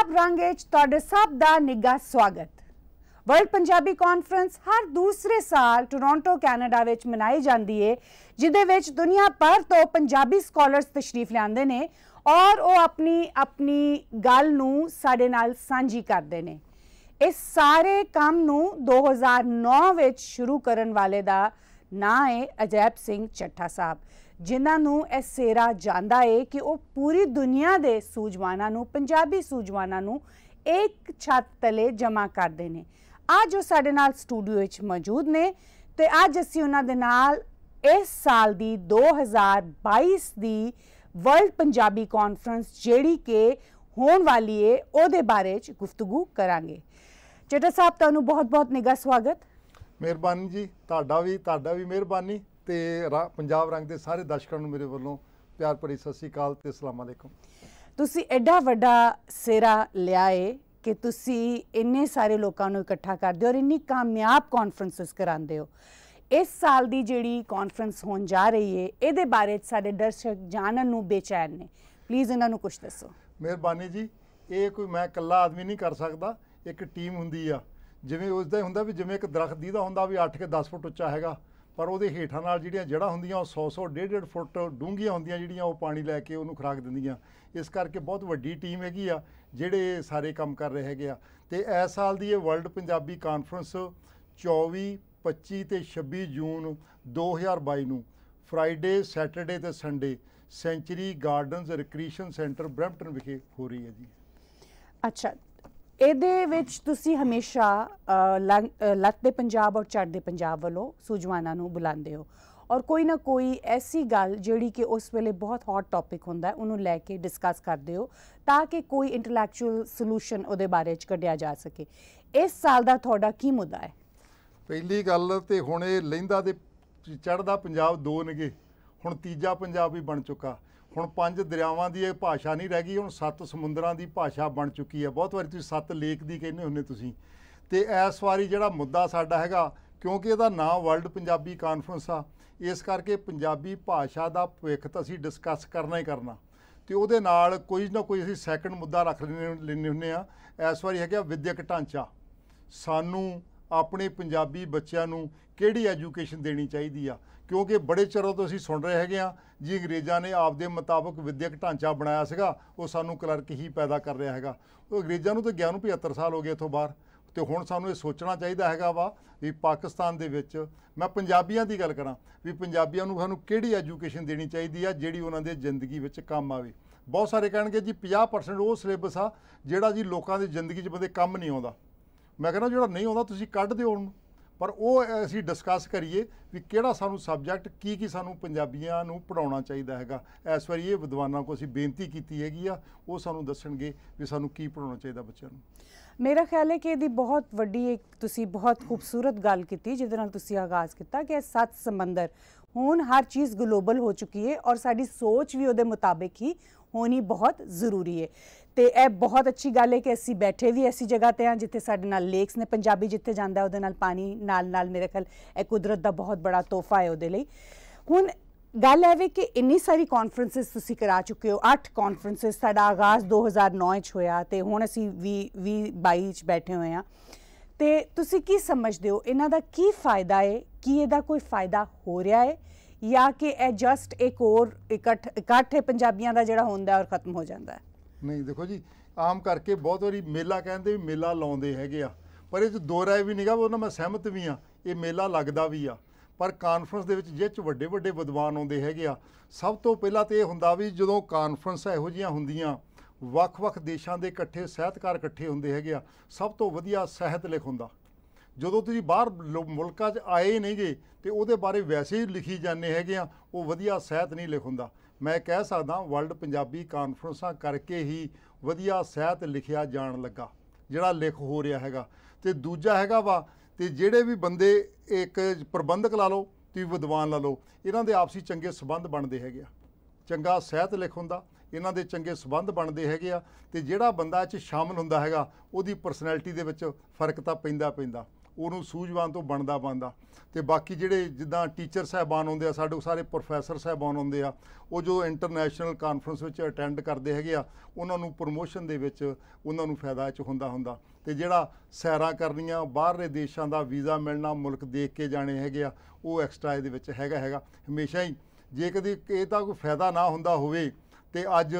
ਪੰਜਾਬ ਰੰਗ ਵਿੱਚ ਤੁਹਾਡੇ ਸਭ ਦਾ ਨਿੱਘਾ ਸਵਾਗਤ ਵਰਲਡ ਪੰਜਾਬੀ ਕਾਨਫਰੰਸ ਹਰ ਦੂਸਰੇ ਸਾਲ ਟੋਰਾਂਟੋ ਕੈਨੇਡਾ ਵਿੱਚ ਮਨਾਈ ਜਾਂਦੀ ਹੈ ਜਿਦੇ ਵਿੱਚ ਦੁਨੀਆ ਭਰ ਤੋਂ ਪੰਜਾਬੀ ਸਕਾਲਰਸ ਤਸ਼ਰੀਫ ਲਿਆਉਂਦੇ ਨੇ ਔਰ ਉਹ ਆਪਣੀ ਆਪਣੀ ਗੱਲ ਨੂੰ ਸਾਡੇ ਨਾਲ ਸਾਂਝੀ ਕਰਦੇ ਨੇ ਇਸ ਸਾਰੇ ਕੰਮ ਨੂੰ 2009 ਵਿੱਚ ਸ਼ੁਰੂ ਕਰਨ ਵਾਲੇ ਦਾ ਨਾਂ ਹੈ ਅਜੈਬ ਸਿੰਘ ਚੱਠਾ ਸਾਹਿਬ ਜਿਨ੍ਹਾਂ ਨੂੰ ਇਹ ਸੇਰਾ ਜਾਂਦਾ ਏ ਕਿ ਉਹ ਪੂਰੀ ਦੁਨੀਆ ਦੇ ਸੂਝਵਾਨਾਂ ਨੂੰ ਪੰਜਾਬੀ ਸੂਝਵਾਨਾਂ ਨੂੰ ਇੱਕ ਛੱਤ ਤਲੇ ਜਮ੍ਹਾਂ ਕਰਦੇ ਨੇ ਅੱਜ ਉਹ ਸਾਡੇ ਨਾਲ ਸਟੂਡੀਓ ਵਿੱਚ ਮੌਜੂਦ ਨੇ ਤੇ ਅੱਜ ਅਸੀਂ ਉਹਨਾਂ ਦੇ ਨਾਲ ਇਸ ਸਾਲ ਦੀ 2022 ਦੀ ਵਰਲਡ ਪੰਜਾਬੀ ਕਾਨਫਰੰਸ ਜਿਹੜੀ ਕਿ ਹੋਣ ਵਾਲੀ ਏ ਉਹਦੇ ਬਾਰੇ ਵਿੱਚ ਗੁਫ਼ਤਗੂ ਕਰਾਂਗੇ ਚਟਾ ਸਾਹਿਬ ਤੁਹਾਨੂੰ ਬਹੁਤ-ਬਹੁਤ ਨਿੱਘਾ ਸਵਾਗਤ ਮਿਹਰਬਾਨੀ ਜੀ ਤੁਹਾਡਾ ਵੀ ਤੁਹਾਡਾ ਵੀ ਮਿਹਰਬਾਨੀ ਤੇ ਪੰਜਾਬ ਰੰਗ ਦੇ ਸਾਰੇ ਦਰਸ਼ਕਾਂ ਨੂੰ ਮੇਰੇ ਵੱਲੋਂ ਪਿਆਰ ਭਰੀ ਸਤਿ ਸ੍ਰੀ ਅਕਾਲ ਤੇ ਅਸਲਾਮ ਅਲੈਕਮ ਤੁਸੀਂ ਐਡਾ ਵੱਡਾ ਸੇਰਾ ਲਿਆ ਏ ਕਿ ਤੁਸੀਂ ਇੰਨੇ ਸਾਰੇ ਲੋਕਾਂ ਨੂੰ ਇਕੱਠਾ ਕਰਦੇ ਹੋ ਔਰ ਇੰਨੀ ਕਾਮਯਾਬ ਕਾਨਫਰੰਸਸ ਕਰਾਉਂਦੇ ਹੋ ਇਸ ਸਾਲ ਦੀ ਜਿਹੜੀ ਕਾਨਫਰੰਸ ਹੋਣ ਜਾ ਰਹੀ ਏ ਇਹਦੇ ਬਾਰੇ ਸਾਡੇ ਦਰਸ਼ਕ ਜਾਣਨ ਨੂੰ ਬੇਚੈਨ ਨੇ ਪਲੀਜ਼ ਇਹਨਾਂ ਨੂੰ ਕੁਝ ਦੱਸੋ ਮਿਹਰਬਾਨੀ ਜੀ ਇਹ ਕੋਈ ਮੈਂ ਇਕੱਲਾ ਆਦਮੀ ਨਹੀਂ ਕਰ ਸਕਦਾ ਇੱਕ ਟੀਮ ਹੁੰਦੀ ਆ ਜਿਵੇਂ ਉਸ ਦਾ ਹੁੰਦਾ ਵੀ ਜਿਵੇਂ ਇੱਕ ਦਰਖਤ ਦੀਦਾ ਹੁੰਦਾ ਵੀ 8 ਕੇ 10 ਫੁੱਟ ਉੱਚਾ ਹੈਗਾ ਪਰ ਉਹਦੇ ਹੇਠਾਂ ਨਾਲ ਜਿਹੜੀਆਂ ਜੜਾ ਹੁੰਦੀਆਂ ਉਹ 100 100 1.5 ਫੁੱਟ ਡੂੰਘੀਆਂ ਹੁੰਦੀਆਂ ਜਿਹੜੀਆਂ ਉਹ ਪਾਣੀ ਲੈ ਕੇ ਉਹਨੂੰ ਖੁਰਾਕ ਦਿੰਦੀਆਂ ਇਸ ਕਰਕੇ ਬਹੁਤ ਵੱਡੀ ਟੀਮ ਹੈਗੀ ਆ ਜਿਹੜੇ ਸਾਰੇ ਕੰਮ ਕਰ ਰਹੇ ਹੈਗੇ ਆ ਤੇ ਇਸ ਸਾਲ ਦੀ ਇਹ ਵਰਲਡ ਪੰਜਾਬੀ ਕਾਨਫਰੰਸ 24 25 ਤੇ 26 ਜੂਨ 2022 ਨੂੰ ਫਰਾਈਡੇ ਸੈਟਰਡੇ ਤੇ Sunday Century Gardens Recreation Centre Brampton ਵਿਖੇ ਹੋ ਰਹੀ ਹੈ ਜੀ ਅੱਛਾ ਇਹਦੇ ਵਿੱਚ ਤੁਸੀਂ ਹਮੇਸ਼ਾ ਲੱਤ ਦੇ ਪੰਜਾਬ ਔਰ ਚੜ੍ਹਦੇ ਪੰਜਾਬ ਵੱਲੋਂ ਸੂਝਵਾਨਾਂ ਨੂੰ ਬੁਲਾਉਂਦੇ ਹੋ ਔਰ ਕੋਈ ਨਾ ਕੋਈ ਐਸੀ ਗੱਲ ਜਿਹੜੀ ਕਿ ਉਸ ਵੇਲੇ ਬਹੁਤ ਹੌਟ ਟੌਪਿਕ ਹੁੰਦਾ ਉਹਨੂੰ ਲੈ ਕੇ ਡਿਸਕਸ ਕਰਦੇ ਹੋ ਤਾਂ ਕਿ ਕੋਈ ਇੰਟੈਲੈਕਚੁਅਲ ਸੋਲੂਸ਼ਨ ਉਹਦੇ ਬਾਰੇ ਚ ਕੱਢਿਆ ਜਾ ਸਕੇ ਇਸ ਸਾਲ ਦਾ ਤੁਹਾਡਾ ਕੀ ਮੁੱਦਾ ਹੈ ਪਹਿਲੀ ਗੱਲ ਤੇ ਹੁਣ ਇਹ ਲੈਂਦਾ ਤੇ ਚੜਦਾ ਪੰਜਾਬ ਦੋ ਨਗੇ ਹੁਣ ਤੀਜਾ ਪੰਜਾਬ ਵੀ ਬਣ ਚੁੱਕਾ ਹੁਣ ਪੰਜ ਦਰਿਆਵਾਂ ਦੀ ਇਹ ਭਾਸ਼ਾ ਨਹੀਂ ਰਹਿ ਗਈ ਹੁਣ ਸੱਤ ਸਮੁੰਦਰਾਂ ਦੀ ਭਾਸ਼ਾ ਬਣ ਚੁੱਕੀ ਹੈ ਬਹੁਤ ਵਾਰੀ ਤੁਸੀਂ ਸੱਤ ਲੇਕ ਦੀ ਕਹਿੰਦੇ ਹੁੰਦੇ ਤੁਸੀਂ ਤੇ ਇਸ ਵਾਰੀ ਜਿਹੜਾ ਮੁੱਦਾ ਸਾਡਾ ਹੈਗਾ ਕਿਉਂਕਿ ਇਹਦਾ ਨਾਮ ਵਰਲਡ ਪੰਜਾਬੀ ਕਾਨਫਰੰਸ ਆ ਇਸ ਕਰਕੇ ਪੰਜਾਬੀ ਭਾਸ਼ਾ ਦਾ ਭਵਿੱਖ ਤਾਂ ਅਸੀਂ ਡਿਸਕਸ ਕਰਨਾ ਹੀ ਕਰਨਾ ਤੇ ਉਹਦੇ ਨਾਲ ਕੋਈ ਨਾ ਕੋਈ ਅਸੀਂ ਸੈਕੰਡ ਮੁੱਦਾ ਰੱਖ ਲੈਣੇ ਹੁੰਨੇ ਆ ਇਸ ਵਾਰੀ ਹੈਗਾ ਵਿਦਿਅਕ ਢਾਂਚਾ ਸਾਨੂੰ ਆਪਣੇ ਪੰਜਾਬੀ ਬੱਚਿਆਂ ਨੂੰ ਕਿਹੜੀ ਐਜੂਕੇਸ਼ਨ ਦੇਣੀ ਚਾਹੀਦੀ ਆ ਕਿਉਂਕਿ ਬੜੇ ਚਿਰੋਂ ਤੋਂ ਅਸੀਂ ਸੁਣ ਰਹੇ ਹੈਗੇ ਆ ਜੀ ਅੰਗਰੇਜ਼ਾਂ ਨੇ ਆਪਦੇ ਮੁਤਾਬਕ ਵਿਦਿਅਕ ਢਾਂਚਾ ਬਣਾਇਆ ਸੀਗਾ ਉਹ ਸਾਨੂੰ ਕਲਰਕ ਹੀ ਪੈਦਾ ਕਰ ਰਿਹਾ ਹੈਗਾ ਉਹ ਅੰਗਰੇਜ਼ਾਂ ਨੂੰ ਤਾਂ ਗਿਆ ਨੂੰ 75 ਸਾਲ ਹੋ ਗਏ ਇਥੋਂ ਬਾਹਰ ਤੇ ਹੁਣ ਸਾਨੂੰ ਇਹ ਸੋਚਣਾ ਚਾਹੀਦਾ ਹੈਗਾ ਵਾ ਵੀ ਪਾਕਿਸਤਾਨ ਦੇ ਵਿੱਚ ਮੈਂ ਪੰਜਾਬੀਆਂ ਦੀ ਗੱਲ ਕਰਾਂ ਵੀ ਪੰਜਾਬੀਆਂ ਨੂੰ ਸਾਨੂੰ ਕਿਹੜੀ ਐਜੂਕੇਸ਼ਨ ਦੇਣੀ ਚਾਹੀਦੀ ਆ ਜਿਹੜੀ ਉਹਨਾਂ ਦੇ ਜ਼ਿੰਦਗੀ ਵਿੱਚ ਕੰਮ ਆਵੇ ਬਹੁਤ ਸਾਰੇ ਕਹਿਣਗੇ ਜੀ 50% ਉਹ ਸਿਲੇਬਸ ਆ ਜਿਹੜਾ ਜੀ ਲੋਕਾਂ ਦੀ ਜ਼ਿੰਦਗੀ 'ਚ ਬੰਦੇ ਕੰਮ ਨਹੀਂ ਆਉਂਦਾ ਮੈਂ ਕਹਿੰਦਾ ਜਿਹੜਾ ਨਹੀਂ ਆਉਂਦਾ ਤੁਸੀਂ ਕੱਢ ਦਿਓ ਉਹਨੂੰ ਪਰ ਉਹ ਅਸੀਂ ਡਿਸਕਸ ਕਰੀਏ ਵੀ ਕਿਹੜਾ ਸਾਨੂੰ ਸਬਜੈਕਟ ਕੀ ਕੀ ਸਾਨੂੰ ਪੰਜਾਬੀਆਂ ਨੂੰ ਪੜਾਉਣਾ ਚਾਹੀਦਾ ਹੈਗਾ ਇਸ ਵਾਰੀ ਇਹ ਵਿਦਵਾਨਾਂ ਕੋ ਅਸੀਂ ਬੇਨਤੀ ਕੀਤੀ ਹੈਗੀ ਆ ਉਹ ਸਾਨੂੰ ਦੱਸਣਗੇ ਵੀ ਸਾਨੂੰ ਕੀ ਪੜਾਉਣਾ ਚਾਹੀਦਾ ਬੱਚਿਆਂ ਨੂੰ ਮੇਰਾ ਖਿਆਲ ਹੈ ਕਿ ਇਹਦੀ ਬਹੁਤ ਵੱਡੀ ਇੱਕ ਤੁਸੀਂ ਬਹੁਤ ਖੂਬਸੂਰਤ ਗੱਲ ਕੀਤੀ ਜਿਹਦੇ ਨਾਲ ਤੁਸੀਂ ਆਗਾਜ਼ ਕੀਤਾ ਕਿ ਸੱਤ ਸਮੁੰਦਰ ਹੁਣ ਹਰ ਚੀਜ਼ ਗਲੋਬਲ ਹੋ ਚੁੱਕੀ ਹੈ ਔਰ ਸਾਡੀ ਸੋਚ ਵੀ ਉਹਦੇ ਮੁਤਾਬਕ ਹੀ ਹੋਣੀ ਬਹੁਤ ਜ਼ਰੂਰੀ ਹੈ ਤੇ ਇਹ ਬਹੁਤ ਅੱਛੀ ਗੱਲ ਹੈ ਕਿ ਅਸੀਂ ਬੈਠੇ ਵੀ ਐਸੀ ਜਗ੍ਹਾ ਤੇ ਆ ਜਿੱਥੇ ਸਾਡੇ ਨਾਲ ਲੇਕਸ ਨੇ ਪੰਜਾਬੀ ਜਿੱਥੇ ਜਾਂਦਾ ਉਹਦੇ ਨਾਲ ਪਾਣੀ ਨਾਲ ਨਾਲ ਮੇਰੇ ਖਿਆਲ ਇਹ ਕੁਦਰਤ ਦਾ ਬਹੁਤ ਬੜਾ ਤੋਹਫਾ ਹੈ ਉਹਦੇ ਲਈ ਹੁਣ ਗੱਲ ਹੈ ਵੀ ਕਿ ਇੰਨੀ ਸਾਰੀ ਕਾਨਫਰੰਸਸ ਤੁਸੀਂ ਕਰਾ ਚੁੱਕੇ ਹੋ 8 ਕਾਨਫਰੰਸਸ ਸਾਡਾ ਆਗਾਜ਼ 2009 ਚ ਹੋਇਆ ਤੇ ਹੁਣ ਅਸੀਂ 20 22 ਚ ਬੈਠੇ ਹੋਏ ਆ ਤੇ ਤੁਸੀਂ ਕੀ ਸਮਝਦੇ ਹੋ ਇਹਨਾਂ ਦਾ ਕੀ ਫਾਇਦਾ ਹੈ ਕੀ ਇਹਦਾ ਕੋਈ ਫਾਇਦਾ ਹੋ ਰਿਹਾ ਹੈ ਜਾਂ ਕਿ ਇਹ ਜਸਟ ਇੱਕ ਹੋਰ ਇਕੱਠ ਇਕੱਠੇ ਪੰਜਾਬੀਆਂ ਦਾ ਜਿਹੜਾ ਹੁੰਦਾ ਔਰ ਖਤਮ ਹੋ ਜਾਂਦਾ ਹੈ ਨਹੀਂ ਦੇਖੋ ਜੀ ਆਮ ਕਰਕੇ ਬਹੁਤ ਵਾਰੀ ਮੇਲਾ ਕਹਿੰਦੇ ਵੀ ਮੇਲਾ ਲਾਉਂਦੇ ਹੈਗੇ ਆ ਪਰ ਇਹ ਚ ਦੋ ਰਾਏ ਵੀ ਨਹੀਂਗਾ ਉਹਨਾਂ ਮੈਂ ਸਹਿਮਤ ਵੀ ਆ ਇਹ ਮੇਲਾ ਲੱਗਦਾ ਵੀ ਆ ਪਰ ਕਾਨਫਰੰਸ ਦੇ ਵਿੱਚ ਜਿਹਦੇ ਚ ਵੱਡੇ ਵੱਡੇ ਵਿਦਵਾਨ ਆਉਂਦੇ ਹੈਗੇ ਆ ਸਭ ਤੋਂ ਪਹਿਲਾਂ ਤੇ ਇਹ ਹੁੰਦਾ ਵੀ ਜਦੋਂ ਕਾਨਫਰੰਸ ਇਹੋ ਜੀਆਂ ਹੁੰਦੀਆਂ ਵੱਖ-ਵੱਖ ਦੇਸ਼ਾਂ ਦੇ ਇਕੱਠੇ ਸਹਿਤਕਾਰ ਇਕੱਠੇ ਹੁੰਦੇ ਹੈਗੇ ਆ ਸਭ ਤੋਂ ਵਧੀਆ ਸਹਿਤ ਲਿਖ ਹੁੰਦਾ ਜਦੋਂ ਤੁਸੀਂ ਬਾਹਰ ਮੁਲਕਾਂ 'ਚ ਆਏ ਨਹੀਂਗੇ ਤੇ ਉਹਦੇ ਬਾਰੇ ਵੈਸੇ ਹੀ ਲਿਖੀ ਜਾਂਦੇ ਹੈਗੇ ਆ ਉਹ ਵਧੀਆ ਸਹਿਤ ਨਹੀਂ ਲਿਖ ਹੁੰਦਾ ਮੈਂ ਕਹਿ ਸਕਦਾ ਵਰਲਡ ਪੰਜਾਬੀ ਕਾਨਫਰੰਸਾਂ ਕਰਕੇ ਹੀ ਵਧੀਆ ਸਹਿਤ ਲਿਖਿਆ ਜਾਣ ਲੱਗਾ ਜਿਹੜਾ ਲਿਖ ਹੋ ਰਿਹਾ ਹੈਗਾ ਤੇ ਦੂਜਾ ਹੈਗਾ ਵਾ ਤੇ ਜਿਹੜੇ ਵੀ ਬੰਦੇ ਇੱਕ ਪ੍ਰਬੰਧਕ ਲਾ ਲਓ ਤੇ ਵਿਦਵਾਨ ਲਾ ਲਓ ਇਹਨਾਂ ਦੇ ਆਪਸੀ ਚੰਗੇ ਸਬੰਧ ਬਣਦੇ ਹੈਗੇ ਆ ਚੰਗਾ ਸਹਿਤ ਲਿਖ ਹੁੰਦਾ ਇਹਨਾਂ ਦੇ ਚੰਗੇ ਸਬੰਧ ਬਣਦੇ ਹੈਗੇ ਆ ਤੇ ਜਿਹੜਾ ਬੰਦਾ ਇਹ ਚ ਸ਼ਾਮਲ ਹੁੰਦਾ ਹੈਗਾ ਉਹਦੀ ਪਰਸਨੈਲਿਟੀ ਦੇ ਵਿੱਚ ਫਰਕ ਤਾਂ ਪੈਂਦਾ ਪੈਂਦਾ ਉਹਨੂੰ ਸੂਝਵਾਨ ਤੋਂ ਬਣਦਾ ਬੰਦਾ ਤੇ ਬਾਕੀ ਜਿਹੜੇ ਜਿੱਦਾਂ ਟੀਚਰ ਸਹਿਬਾਨ ਹੁੰਦੇ ਆ ਸਾਡੇ ਸਾਰੇ ਪ੍ਰੋਫੈਸਰ ਸਹਿਬਾਨ ਹੁੰਦੇ ਆ ਉਹ ਜੋ ਇੰਟਰਨੈਸ਼ਨਲ ਕਾਨਫਰੰਸ ਵਿੱਚ ਅਟੈਂਡ ਕਰਦੇ ਹੈਗੇ ਆ ਉਹਨਾਂ ਨੂੰ ਪ੍ਰੋਮੋਸ਼ਨ ਦੇ ਵਿੱਚ ਉਹਨਾਂ ਨੂੰ ਫਾਇਦਾ ਚ ਹੁੰਦਾ ਹੁੰਦਾ ਤੇ ਜਿਹੜਾ ਸੈਰਾਂ ਕਰਨੀਆਂ ਬਾਹਰਲੇ ਦੇਸ਼ਾਂ ਦਾ ਵੀਜ਼ਾ ਮਿਲਣਾ ਮੁਲਕ ਦੇਖ ਕੇ ਜਾਣੇ ਹੈਗੇ ਆ ਉਹ ਐਕਸਟਰਾ ਇਹਦੇ ਵਿੱਚ ਹੈਗਾ ਹੈਗਾ ਹਮੇਸ਼ਾ ਹੀ ਜੇ ਕਦੀ ਇਹ ਤਾਂ ਕੋਈ ਫਾਇਦਾ ਨਾ ਹੁੰਦਾ ਹੋਵੇ ਤੇ ਅੱਜ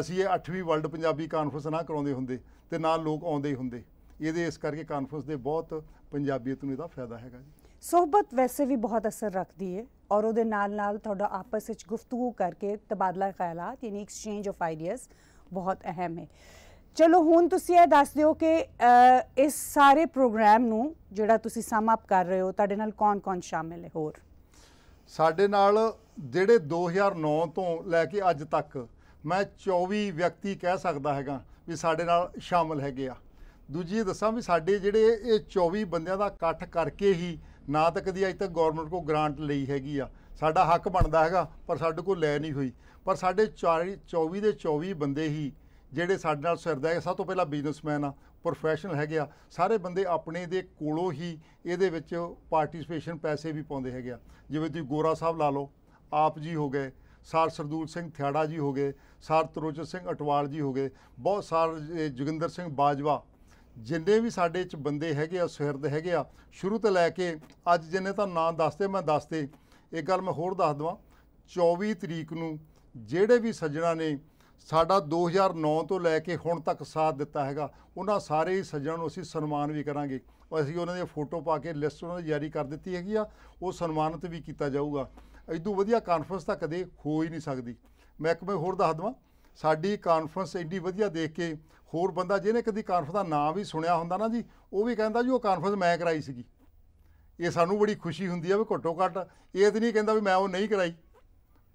ਅਸੀਂ ਇਹ 8ਵੀਂ ਵਰਲਡ ਪੰਜਾਬੀ ਕਾਨਫਰੰਸ ਨਾ ਕਰਾਉਂਦੇ ਹੁੰਦੇ ਤੇ ਨਾਲ ਲੋਕ ਆਉਂਦੇ ਹੀ ਹੁੰਦੇ ਇਹਦੇ ਇਸ ਕਰਕੇ ਕਾਨਫਰੰਸ ਦੇ ਬਹੁਤ ਪੰਜਾਬੀਅਤ ਨੂੰ ਇਹਦਾ ਫਾਇਦਾ ਹੈਗਾ ਜੀ ਸਹਬਤ ਵੈਸੇ ਵੀ ਬਹੁਤ ਅਸਰ ਰੱਖਦੀ ਹੈ ਔਰ ਉਹਦੇ ਨਾਲ ਨਾਲ ਤੁਹਾਡਾ ਆਪਸ ਵਿੱਚ ਗੁਫ਼ਤਗੂ ਕਰਕੇ ਤਬਾਦਲਾ ਖਿਆਲਾਤ ਯਾਨੀ ਐਕਸਚੇਂਜ ਆਫ ਆਈਡੀਆਜ਼ ਬਹੁਤ ਅਹਿਮ ਹੈ ਚਲੋ ਹੁਣ ਤੁਸੀਂ ਇਹ ਦੱਸ ਦਿਓ ਕਿ ਇਸ ਸਾਰੇ ਪ੍ਰੋਗਰਾਮ ਨੂੰ ਜਿਹੜਾ ਤੁਸੀਂ ਸਮ ਅਪ ਕਰ ਰਹੇ ਹੋ ਤੁਹਾਡੇ ਨਾਲ ਕੌਣ-ਕੌਣ ਸ਼ਾਮਿਲ ਹੈ ਹੋਰ ਸਾਡੇ ਨਾਲ ਜਿਹੜੇ 2009 ਤੋਂ ਲੈ ਕੇ ਅੱਜ ਤੱਕ ਮੈਂ 24 ਵਿਅਕਤੀ ਕਹਿ ਸਕਦਾ ਹੈਗਾ ਵੀ ਸਾਡੇ ਨਾਲ ਸ਼ਾਮਿਲ ਹੈਗੇ ਆ ਦੂਜੀ ਦੱਸਾਂ ਵੀ ਸਾਡੇ ਜਿਹੜੇ ਇਹ 24 ਬੰਦਿਆਂ ਦਾ ਇਕੱਠ ਕਰਕੇ ਹੀ ਨਾ ਤੱਕ ਦੀ ਅਜ ਤੱਕ ਗਵਰਨਮੈਂਟ ਕੋ ਗ੍ਰਾਂਟ ਲਈ ਹੈਗੀ ਆ ਸਾਡਾ ਹੱਕ ਬਣਦਾ ਹੈਗਾ ਪਰ ਸਾਡੇ ਕੋਲ ਲੈ ਨਹੀਂ ਹੋਈ ਪਰ ਸਾਡੇ 24 ਦੇ 24 ਬੰਦੇ ਹੀ ਜਿਹੜੇ ਸਾਡੇ ਨਾਲ ਸਿਰਦਾ ਹੈ ਸਭ ਤੋਂ ਪਹਿਲਾਂ ਬਿਜ਼ਨਸਮੈਨ ਆ ਪ੍ਰੋਫੈਸ਼ਨਲ ਹੈਗੇ ਆ ਸਾਰੇ ਬੰਦੇ ਆਪਣੇ ਦੇ ਕੋਲੋਂ ਹੀ ਇਹਦੇ ਵਿੱਚ ਪਾਰਟਿਸਪੇਸ਼ਨ ਪੈਸੇ ਵੀ ਪਾਉਂਦੇ ਹੈਗੇ ਆ ਜਿਵੇਂ ਤੁਸੀਂ ਗੋਰਾ ਸਾਹਿਬ ਲਾ ਲਓ ਆਪ ਜੀ ਹੋ ਗਏ ਸਾਰ ਸਰਦੂਲ ਸਿੰਘ ਥਿਆੜਾ ਜੀ ਹੋ ਗਏ ਸਾਰ ਤਰੋਚਰ ਸਿੰਘ ਅਟਵਾਲ ਜੀ ਹੋ ਗਏ ਬਹੁਤ ਸਾਰ ਜੋਗਿੰਦਰ ਸਿੰਘ ਬਾਜਵਾ ਜਿੰਨੇ ਵੀ ਸਾਡੇ ਚ ਬੰਦੇ ਹੈਗੇ ਆ ਸੁਹਿਰਦ ਹੈਗੇ ਆ ਸ਼ੁਰੂ ਤੋਂ ਲੈ ਕੇ ਅੱਜ ਜਿੰਨੇ ਤਾਂ ਨਾਂ ਦੱਸਦੇ ਮੈਂ ਦੱਸਦੇ ਇੱਕ ਗੱਲ ਮੈਂ ਹੋਰ ਦੱਸ ਦਵਾਂ 24 ਤਰੀਕ ਨੂੰ ਜਿਹੜੇ ਵੀ ਸੱਜਣਾ ਨੇ ਸਾਡਾ 2009 ਤੋਂ ਲੈ ਕੇ ਹੁਣ ਤੱਕ ਸਾਥ ਦਿੱਤਾ ਹੈਗਾ ਉਹਨਾਂ ਸਾਰੇ ਸੱਜਣਾਂ ਨੂੰ ਅਸੀਂ ਸਨਮਾਨ ਵੀ ਕਰਾਂਗੇ ਅਸੀਂ ਉਹਨਾਂ ਦੀਆਂ ਫੋਟੋ ਪਾ ਕੇ ਲਿਸਟ ਉਹਨਾਂ ਦੀ ਜਾਰੀ ਕਰ ਦਿੱਤੀ ਹੈਗੀ ਆ ਉਹ ਸਨਮਾਨਿਤ ਵੀ ਕੀਤਾ ਜਾਊਗਾ ਇਦੋਂ ਵਧੀਆ ਕਾਨਫਰੰਸ ਤਾਂ ਕਦੇ ਹੋ ਹੀ ਨਹੀਂ ਸਕਦੀ ਮੈਂ ਇੱਕ ਮੈਂ ਹੋਰ ਦੱਸ ਦਵਾਂ ਸਾਡੀ ਕਾਨਫਰੰਸ ਇੰਨੀ ਵਧੀਆ ਦੇਖ ਕੇ ਹੋਰ ਬੰਦਾ ਜਿਹਨੇ ਕਦੀ ਕਾਨਫਰੰਸ ਦਾ ਨਾਮ ਵੀ ਸੁਣਿਆ ਹੁੰਦਾ ਨਾ ਜੀ ਉਹ ਵੀ ਕਹਿੰਦਾ ਜੀ ਉਹ ਕਾਨਫਰੰਸ ਮੈਂ ਕਰਾਈ ਸੀਗੀ ਇਹ ਸਾਨੂੰ ਬੜੀ ਖੁਸ਼ੀ ਹੁੰਦੀ ਆ ਵੀ ਘੱਟੋ ਘੱਟ ਇਹ ਤੇ ਨਹੀਂ ਕਹਿੰਦਾ ਵੀ ਮੈਂ ਉਹ ਨਹੀਂ ਕਰਾਈ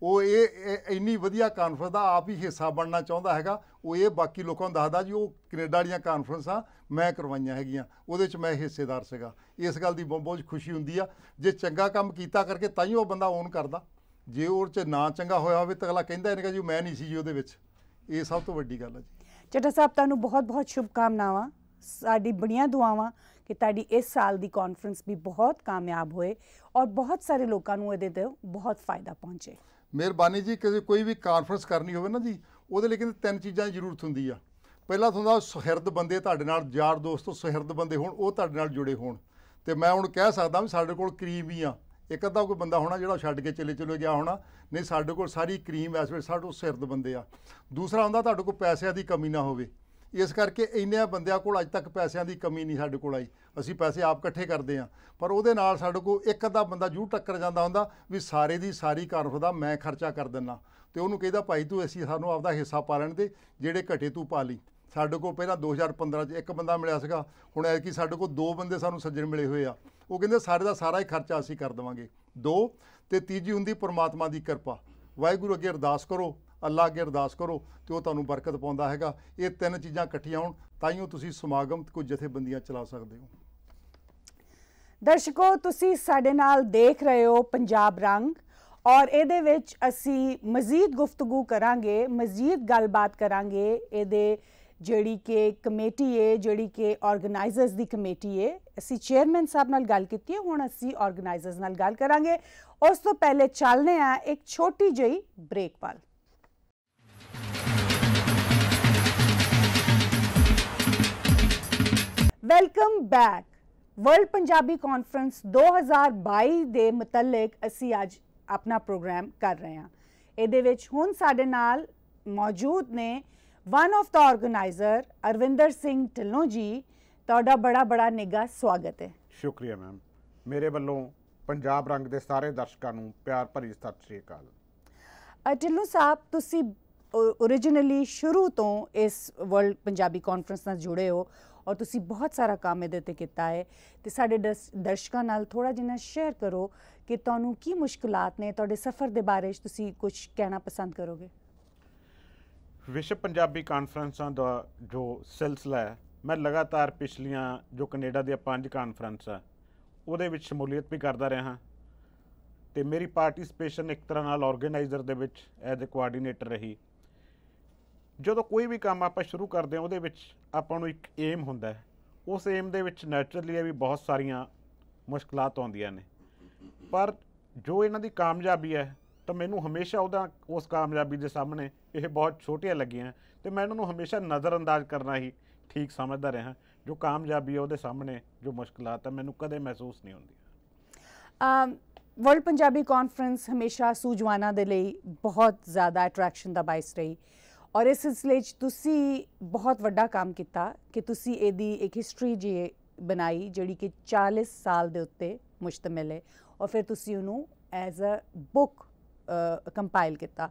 ਉਹ ਇਹ ਇੰਨੀ ਵਧੀਆ ਕਾਨਫਰੰਸ ਦਾ ਆਪ ਹੀ ਹਿੱਸਾ ਬਣਨਾ ਚਾਹੁੰਦਾ ਹੈਗਾ ਉਹ ਇਹ ਬਾਕੀ ਲੋਕਾਂ ਨੂੰ ਦੱਸਦਾ ਜੀ ਉਹ ਕੈਨੇਡਾ ਵਾਲੀਆਂ ਕਾਨਫਰੰਸਾਂ ਮੈਂ ਕਰਵਾਈਆਂ ਹੈਗੀਆਂ ਉਹਦੇ ਵਿੱਚ ਮੈਂ ਹਿੱਸੇਦਾਰ ਸੀਗਾ ਇਸ ਗੱਲ ਦੀ ਬਹੁਤ ਖੁਸ਼ੀ ਹੁੰਦੀ ਆ ਜੇ ਚੰਗਾ ਕੰਮ ਕੀਤਾ ਕਰਕੇ ਤਾਂ ਹੀ ਉਹ ਬੰਦਾ ਓਨ ਕਰਦਾ ਜੇ ਉਹ ਚ ਨਾ ਚੰਗਾ ਹੋਇਆ ਹੋਵੇ ਤਾਂ ਅਗਲਾ ਕਹਿੰਦਾ ਇਹਨੇ ਕਿ ਜੀ ਮੈਂ ਨਹੀਂ ਸੀ ਜੀ ਉਹਦੇ ਵਿੱਚ ਇਹ ਸਭ ਤੋਂ ਵੱਡੀ ਗੱਲ ਹੈ ਜੀ ਚੱਡਾ ਸਾਹਿਬ ਤੁਹਾਨੂੰ ਬਹੁਤ-ਬਹੁਤ ਸ਼ੁਭਕਾਮਨਾਵਾਂ ਸਾਡੀ ਬੜੀਆਂ ਦੁਆਵਾਂ ਕਿ ਤੁਹਾਡੀ ਇਸ ਸਾਲ ਦੀ ਕਾਨਫਰੰਸ ਵੀ ਬਹੁਤ ਕਾਮਯਾਬ ਹੋਏ ਔਰ ਬਹੁਤ ਸਾਰੇ ਲੋਕਾਂ ਨੂੰ ਇਹਦੇ ਤੇ ਬਹੁਤ ਫਾਇਦਾ ਪਹੁੰਚੇ ਮਿਹਰਬਾਨੀ ਜੀ ਕਿਸੇ ਕੋਈ ਵੀ ਕਾਨਫਰੰਸ ਕਰਨੀ ਹੋਵੇ ਨਾ ਜੀ ਉਹਦੇ ਲਈ ਕਿਤੇ ਤਿੰਨ ਚੀਜ਼ਾਂ ਦੀ ਜ਼ਰੂਰਤ ਹੁੰਦੀ ਆ ਪਹਿਲਾਂ ਤੁਹਾਨੂੰ ਸਹਿਰਦ ਬੰਦੇ ਤੁਹਾਡੇ ਨਾਲ ਯਾਰ ਦੋਸਤ ਸਹਿਰਦ ਬੰਦੇ ਹੋਣ ਉਹ ਤੁਹਾਡੇ ਨਾਲ ਜੁੜੇ ਹੋਣ ਤੇ ਮੈਂ ਹੁਣ ਕਹਿ ਸਕਦਾ ਵੀ ਸਾਡੇ ਕੋਲ ਕਰੀਬ ਹੀ ਆ ਇੱਕ ਅੱਧਾ ਕੋਈ ਬੰਦਾ ਹੋਣਾ ਜਿਹੜਾ ਛੱਡ ਕੇ ਚਲੇ ਚਲੇ ਗਿਆ ਹੋਣਾ ਨਹੀਂ ਸਾਡੇ ਕੋਲ ਸਾਰੀ ਕਰੀਮ ਐਸ ਵੇਲੇ ਸਾਡੇ ਦੇ ਬੰਦੇ ਆ ਦੂਸਰਾ ਹੁੰਦਾ ਤੁਹਾਡੇ ਕੋਲ ਪੈਸਿਆਂ ਦੀ ਕਮੀ ਨਾ ਹੋਵੇ ਇਸ ਕਰਕੇ ਇੰਨੇ ਬੰਦਿਆਂ ਕੋਲ ਅੱਜ ਤੱਕ ਪੈਸਿਆਂ ਦੀ ਕਮੀ ਨਹੀਂ ਸਾਡੇ ਕੋਲ ਆਈ ਅਸੀਂ ਪੈਸੇ ਆਪ ਇਕੱਠੇ ਕਰਦੇ ਆ ਪਰ ਉਹਦੇ ਨਾਲ ਸਾਡੇ ਕੋਲ ਇੱਕ ਅੱਧਾ ਬੰਦਾ ਜੂ ਟੱਕਰ ਜਾਂਦਾ ਹੁੰਦਾ ਵੀ ਸਾਰੇ ਦੀ ਸਾਰੀ ਕਾਰਫ ਦਾ ਮੈਂ ਖਰਚਾ ਕਰ ਦਿੰਨਾ ਤੇ ਉਹਨੂੰ ਕਹਿੰਦਾ ਭਾਈ ਤੂੰ ਅਸੀਂ ਸਾਨੂੰ ਆਪਦਾ ਹਿੱਸਾ ਪਾ ਲੈਣ ਦੇ ਜਿਹੜੇ ਘਟੇ ਤੂੰ ਪਾ ਲਈ ਸਾਡੇ ਕੋਲ ਪਹਿਲਾਂ 2015 ਚ ਇੱਕ ਬੰਦਾ ਮਿਲਿਆ ਸੀਗਾ ਹੁਣ ਕਿ ਸਾਡੇ ਕੋਲ ਦੋ ਬੰਦੇ ਸਾਨੂੰ ਸੱਜਣ ਮਿਲੇ ਹੋਏ ਆ ਉਹ ਕਹਿੰਦੇ ਸਾਰੇ ਦਾ ਸਾਰਾ ਹੀ ਖਰਚਾ ਅਸੀਂ ਕਰ ਦੇਵਾਂਗੇ ਦੋ ਤੇ ਤੀਜੀ ਹੁੰਦੀ ਪਰਮਾਤਮਾ ਦੀ ਕਿਰਪਾ ਵਾਹਿਗੁਰੂ ਅੱਗੇ ਅਰਦਾਸ ਕਰੋ ਅੱਲਾ ਅੱਗੇ ਅਰਦਾਸ ਕਰੋ ਤੇ ਉਹ ਤੁਹਾਨੂੰ ਬਰਕਤ ਪਾਉਂਦਾ ਹੈਗਾ ਇਹ ਤਿੰਨ ਚੀਜ਼ਾਂ ਇਕੱਠੀਆਂ ਹੋਣ ਤਾਂ ਹੀ ਤੁਸੀਂ ਸਮਾਗਮ ਕੋਈ ਜਥੇਬੰਦੀਆਂ ਚਲਾ ਸਕਦੇ ਹੋ ਦਰਸ਼ਕੋ ਤੁਸੀਂ ਸਾਡੇ ਨਾਲ ਦੇਖ ਰਹੇ ਹੋ ਪੰਜਾਬ ਰੰਗ ਔਰ ਇਹਦੇ ਵਿੱਚ ਅਸੀਂ ਮਜ਼ੀਦ ਗੁਫ਼ਤਗੂ ਕਰਾਂਗੇ ਮਜ਼ੀਦ ਗੱਲਬਾਤ ਕਰਾਂਗੇ ਇਹਦੇ ਜਿਹੜੀ ਕਿ ਕਮੇਟੀ ਏ ਜਿਹੜੀ ਕਿ ਆਰਗੇਨਾਈਜ਼ਰਸ ਦੀ ਕਮੇਟੀ ਏ ਅਸੀਂ ਚੇਅਰਮੈਨ ਸਾਹਿਬ ਨਾਲ ਗੱਲ ਕੀਤੀ ਹੈ ਹੁਣ ਅਸੀਂ ਆਰਗੇਨਾਈਜ਼ਰਸ ਨਾਲ ਗੱਲ ਕਰਾਂਗੇ ਉਸ ਤੋਂ ਪਹਿਲੇ ਚੱਲਨੇ ਆ ਇੱਕ ਛੋਟੀ ਜਿਹੀ ਬ੍ਰੇਕ ਵੱਲ welcome back world Punjabi conference 2022 ਦੇ ਮੁਤਲਕ ਅਸੀਂ ਅੱਜ ਆਪਣਾ ਪ੍ਰੋਗਰਾਮ ਕਰ ਰਹੇ ਹਾਂ ਇਹਦੇ ਵਿੱਚ ਹੁਣ ਸਾਡੇ ਨਾਲ ਮੌਜੂਦ ਨੇ one of the organiser Arvinder Singh Dhillon ji ਤੁਹਾਡਾ ਬੜਾ ਬੜਾ ਨਿੱਘਾ ਸਵਾਗਤ ਹੈ ਸ਼ੁਕਰੀਆ ਮੈਮ ਮੇਰੇ ਵੱਲੋਂ ਪੰਜਾਬ ਰੰਗ ਦੇ ਸਾਰੇ ਦਰਸ਼ਕਾਂ ਨੂੰ ਪਿਆਰ ਭਰੀ ਸਤਿ ਸ੍ਰੀ ਅਕਾਲ ਢਿਲੋਂ ਸਾਹਿਬ ਤੁਸੀਂ originally ਸ਼ੁਰੂ ਤੋਂ ਇਸ ਵਰਲਡ ਪੰਜਾਬੀ ਕਾਨਫਰੰਸ ਨਾਲ ਜੁੜੇ ਹੋ ਔਰ ਤੁਸੀਂ ਬਹੁਤ ਸਾਰਾ ਕੰਮ ਇਹਦੇ ਤੇ ਕੀਤਾ ਹੈ ਤੇ ਸਾਡੇ ਦਰਸ਼ਕਾਂ ਨਾਲ ਥੋੜਾ ਜਿਹਾ ਸ਼ੇਅਰ ਕਰੋ ਕਿ ਤੁਹਾਨੂੰ ਕੀ ਮੁਸ਼ਕਲਾਂ ਨੇ ਤੁਹਾਡੇ ਸਫ਼ਰ ਦੇ ਬਾਰੇ ਤੁਸੀਂ ਕੁਝ ਕਹਿਣਾ ਪਸੰਦ ਕਰੋਗੇ ਵਿਸ਼ਵ ਪੰਜਾਬੀ ਕਾਨਫਰੰਸਾਂ ਦਾ ਜੋ سلسلہ ਹੈ ਮੈਂ ਲਗਾਤਾਰ ਪਿਛਲੀਆਂ ਜੋ ਕੈਨੇਡਾ ਦੀਆਂ ਪੰਜ ਕਾਨਫਰੰਸਾਂ ਉਹਦੇ ਵਿੱਚ ਸ਼ਮੂਲੀਅਤ ਵੀ ਕਰਦਾ ਰਿਹਾ ਹਾਂ ਤੇ ਮੇਰੀ ਪਾਰਟਿਸਪੇਸ਼ਨ ਇੱਕ ਤਰ੍ਹਾਂ ਨਾਲ ਆਰਗੇਨਾਈਜ਼ਰ ਦੇ ਵਿੱਚ ਐਜ਼ ਅ ਕੋਆਰਡੀਨੇਟਰ ਰਹੀ ਜਦੋਂ ਕੋਈ ਵੀ ਕੰਮ ਆਪਾਂ ਸ਼ੁਰੂ ਕਰਦੇ ਹਾਂ ਉਹਦੇ ਵਿੱਚ ਆਪਾਂ ਨੂੰ ਇੱਕ ਏਮ ਹੁੰਦਾ ਹੈ ਉਸ ਏਮ ਦੇ ਵਿੱਚ ਨੇਚਰਲੀ ਵੀ ਬਹੁਤ ਸਾਰੀਆਂ ਮੁਸ਼ਕਲਾਂ ਆਉਂਦੀਆਂ ਨੇ ਪਰ ਜੋ ਇਹਨਾਂ ਦੀ ਕਾਮਯਾਬੀ ਹੈ ਤਾਂ ਮੈਨੂੰ ਹਮੇਸ਼ਾ ਉਹਦਾ ਉਸ ਕਾਮਯਾਬੀ ਦੇ ਸਾਹਮਣੇ ਇਹ ਬਹੁਤ ਛੋਟੀਆਂ ਲੱਗੀਆਂ ਤੇ ਮੈਂ ਉਹਨਾਂ ਨੂੰ ਹਮੇਸ਼ਾ ਨਜ਼ਰਅੰਦਾਜ਼ ਕਰਨਾ ਹੀ ਠੀਕ ਸਮਝਦਾ ਰਿਹਾ ਜੋ ਕਾਮਯਾਬੀ ਹੈ ਉਹਦੇ ਸਾਹਮਣੇ ਜੋ ਮੁਸ਼ਕਲਾਂ ਤਾਂ ਮੈਨੂੰ ਕਦੇ ਮਹਿਸੂਸ ਨਹੀਂ ਹੁੰਦੀਆਂ ਵਰਲਡ ਪੰਜਾਬੀ ਕਾਨਫਰੰਸ ਹਮੇਸ਼ਾ ਸੂਜਵਾਨਾਂ ਦੇ ਲਈ ਬਹੁਤ ਜ਼ਿਆਦਾ ਅਟਰੈਕਸ਼ਨ ਦਾ ਬਾਇਸ ਰਹੀ ਔਰ ਇਸ ਸਿਲਸਿਲੇ 'ਚ ਤੁਸੀਂ ਬਹੁਤ ਵੱਡਾ ਕੰਮ ਕੀਤਾ ਕਿ ਤੁਸੀਂ ਇਹਦੀ ਇੱਕ ਹਿਸਟਰੀ ਜੀ ਬਣਾਈ ਜਿਹੜੀ ਕਿ 40 ਸਾਲ ਦੇ ਉੱਤੇ ਮੁਸ਼ਤਮਲ ਹੈ ਔਰ ਫਿਰ ਤੁਸੀਂ ਉਹਨੂੰ ਐਜ਼ ਅ ਬੁੱਕ ਕੰਪਾਈਲ ਕੀਤਾ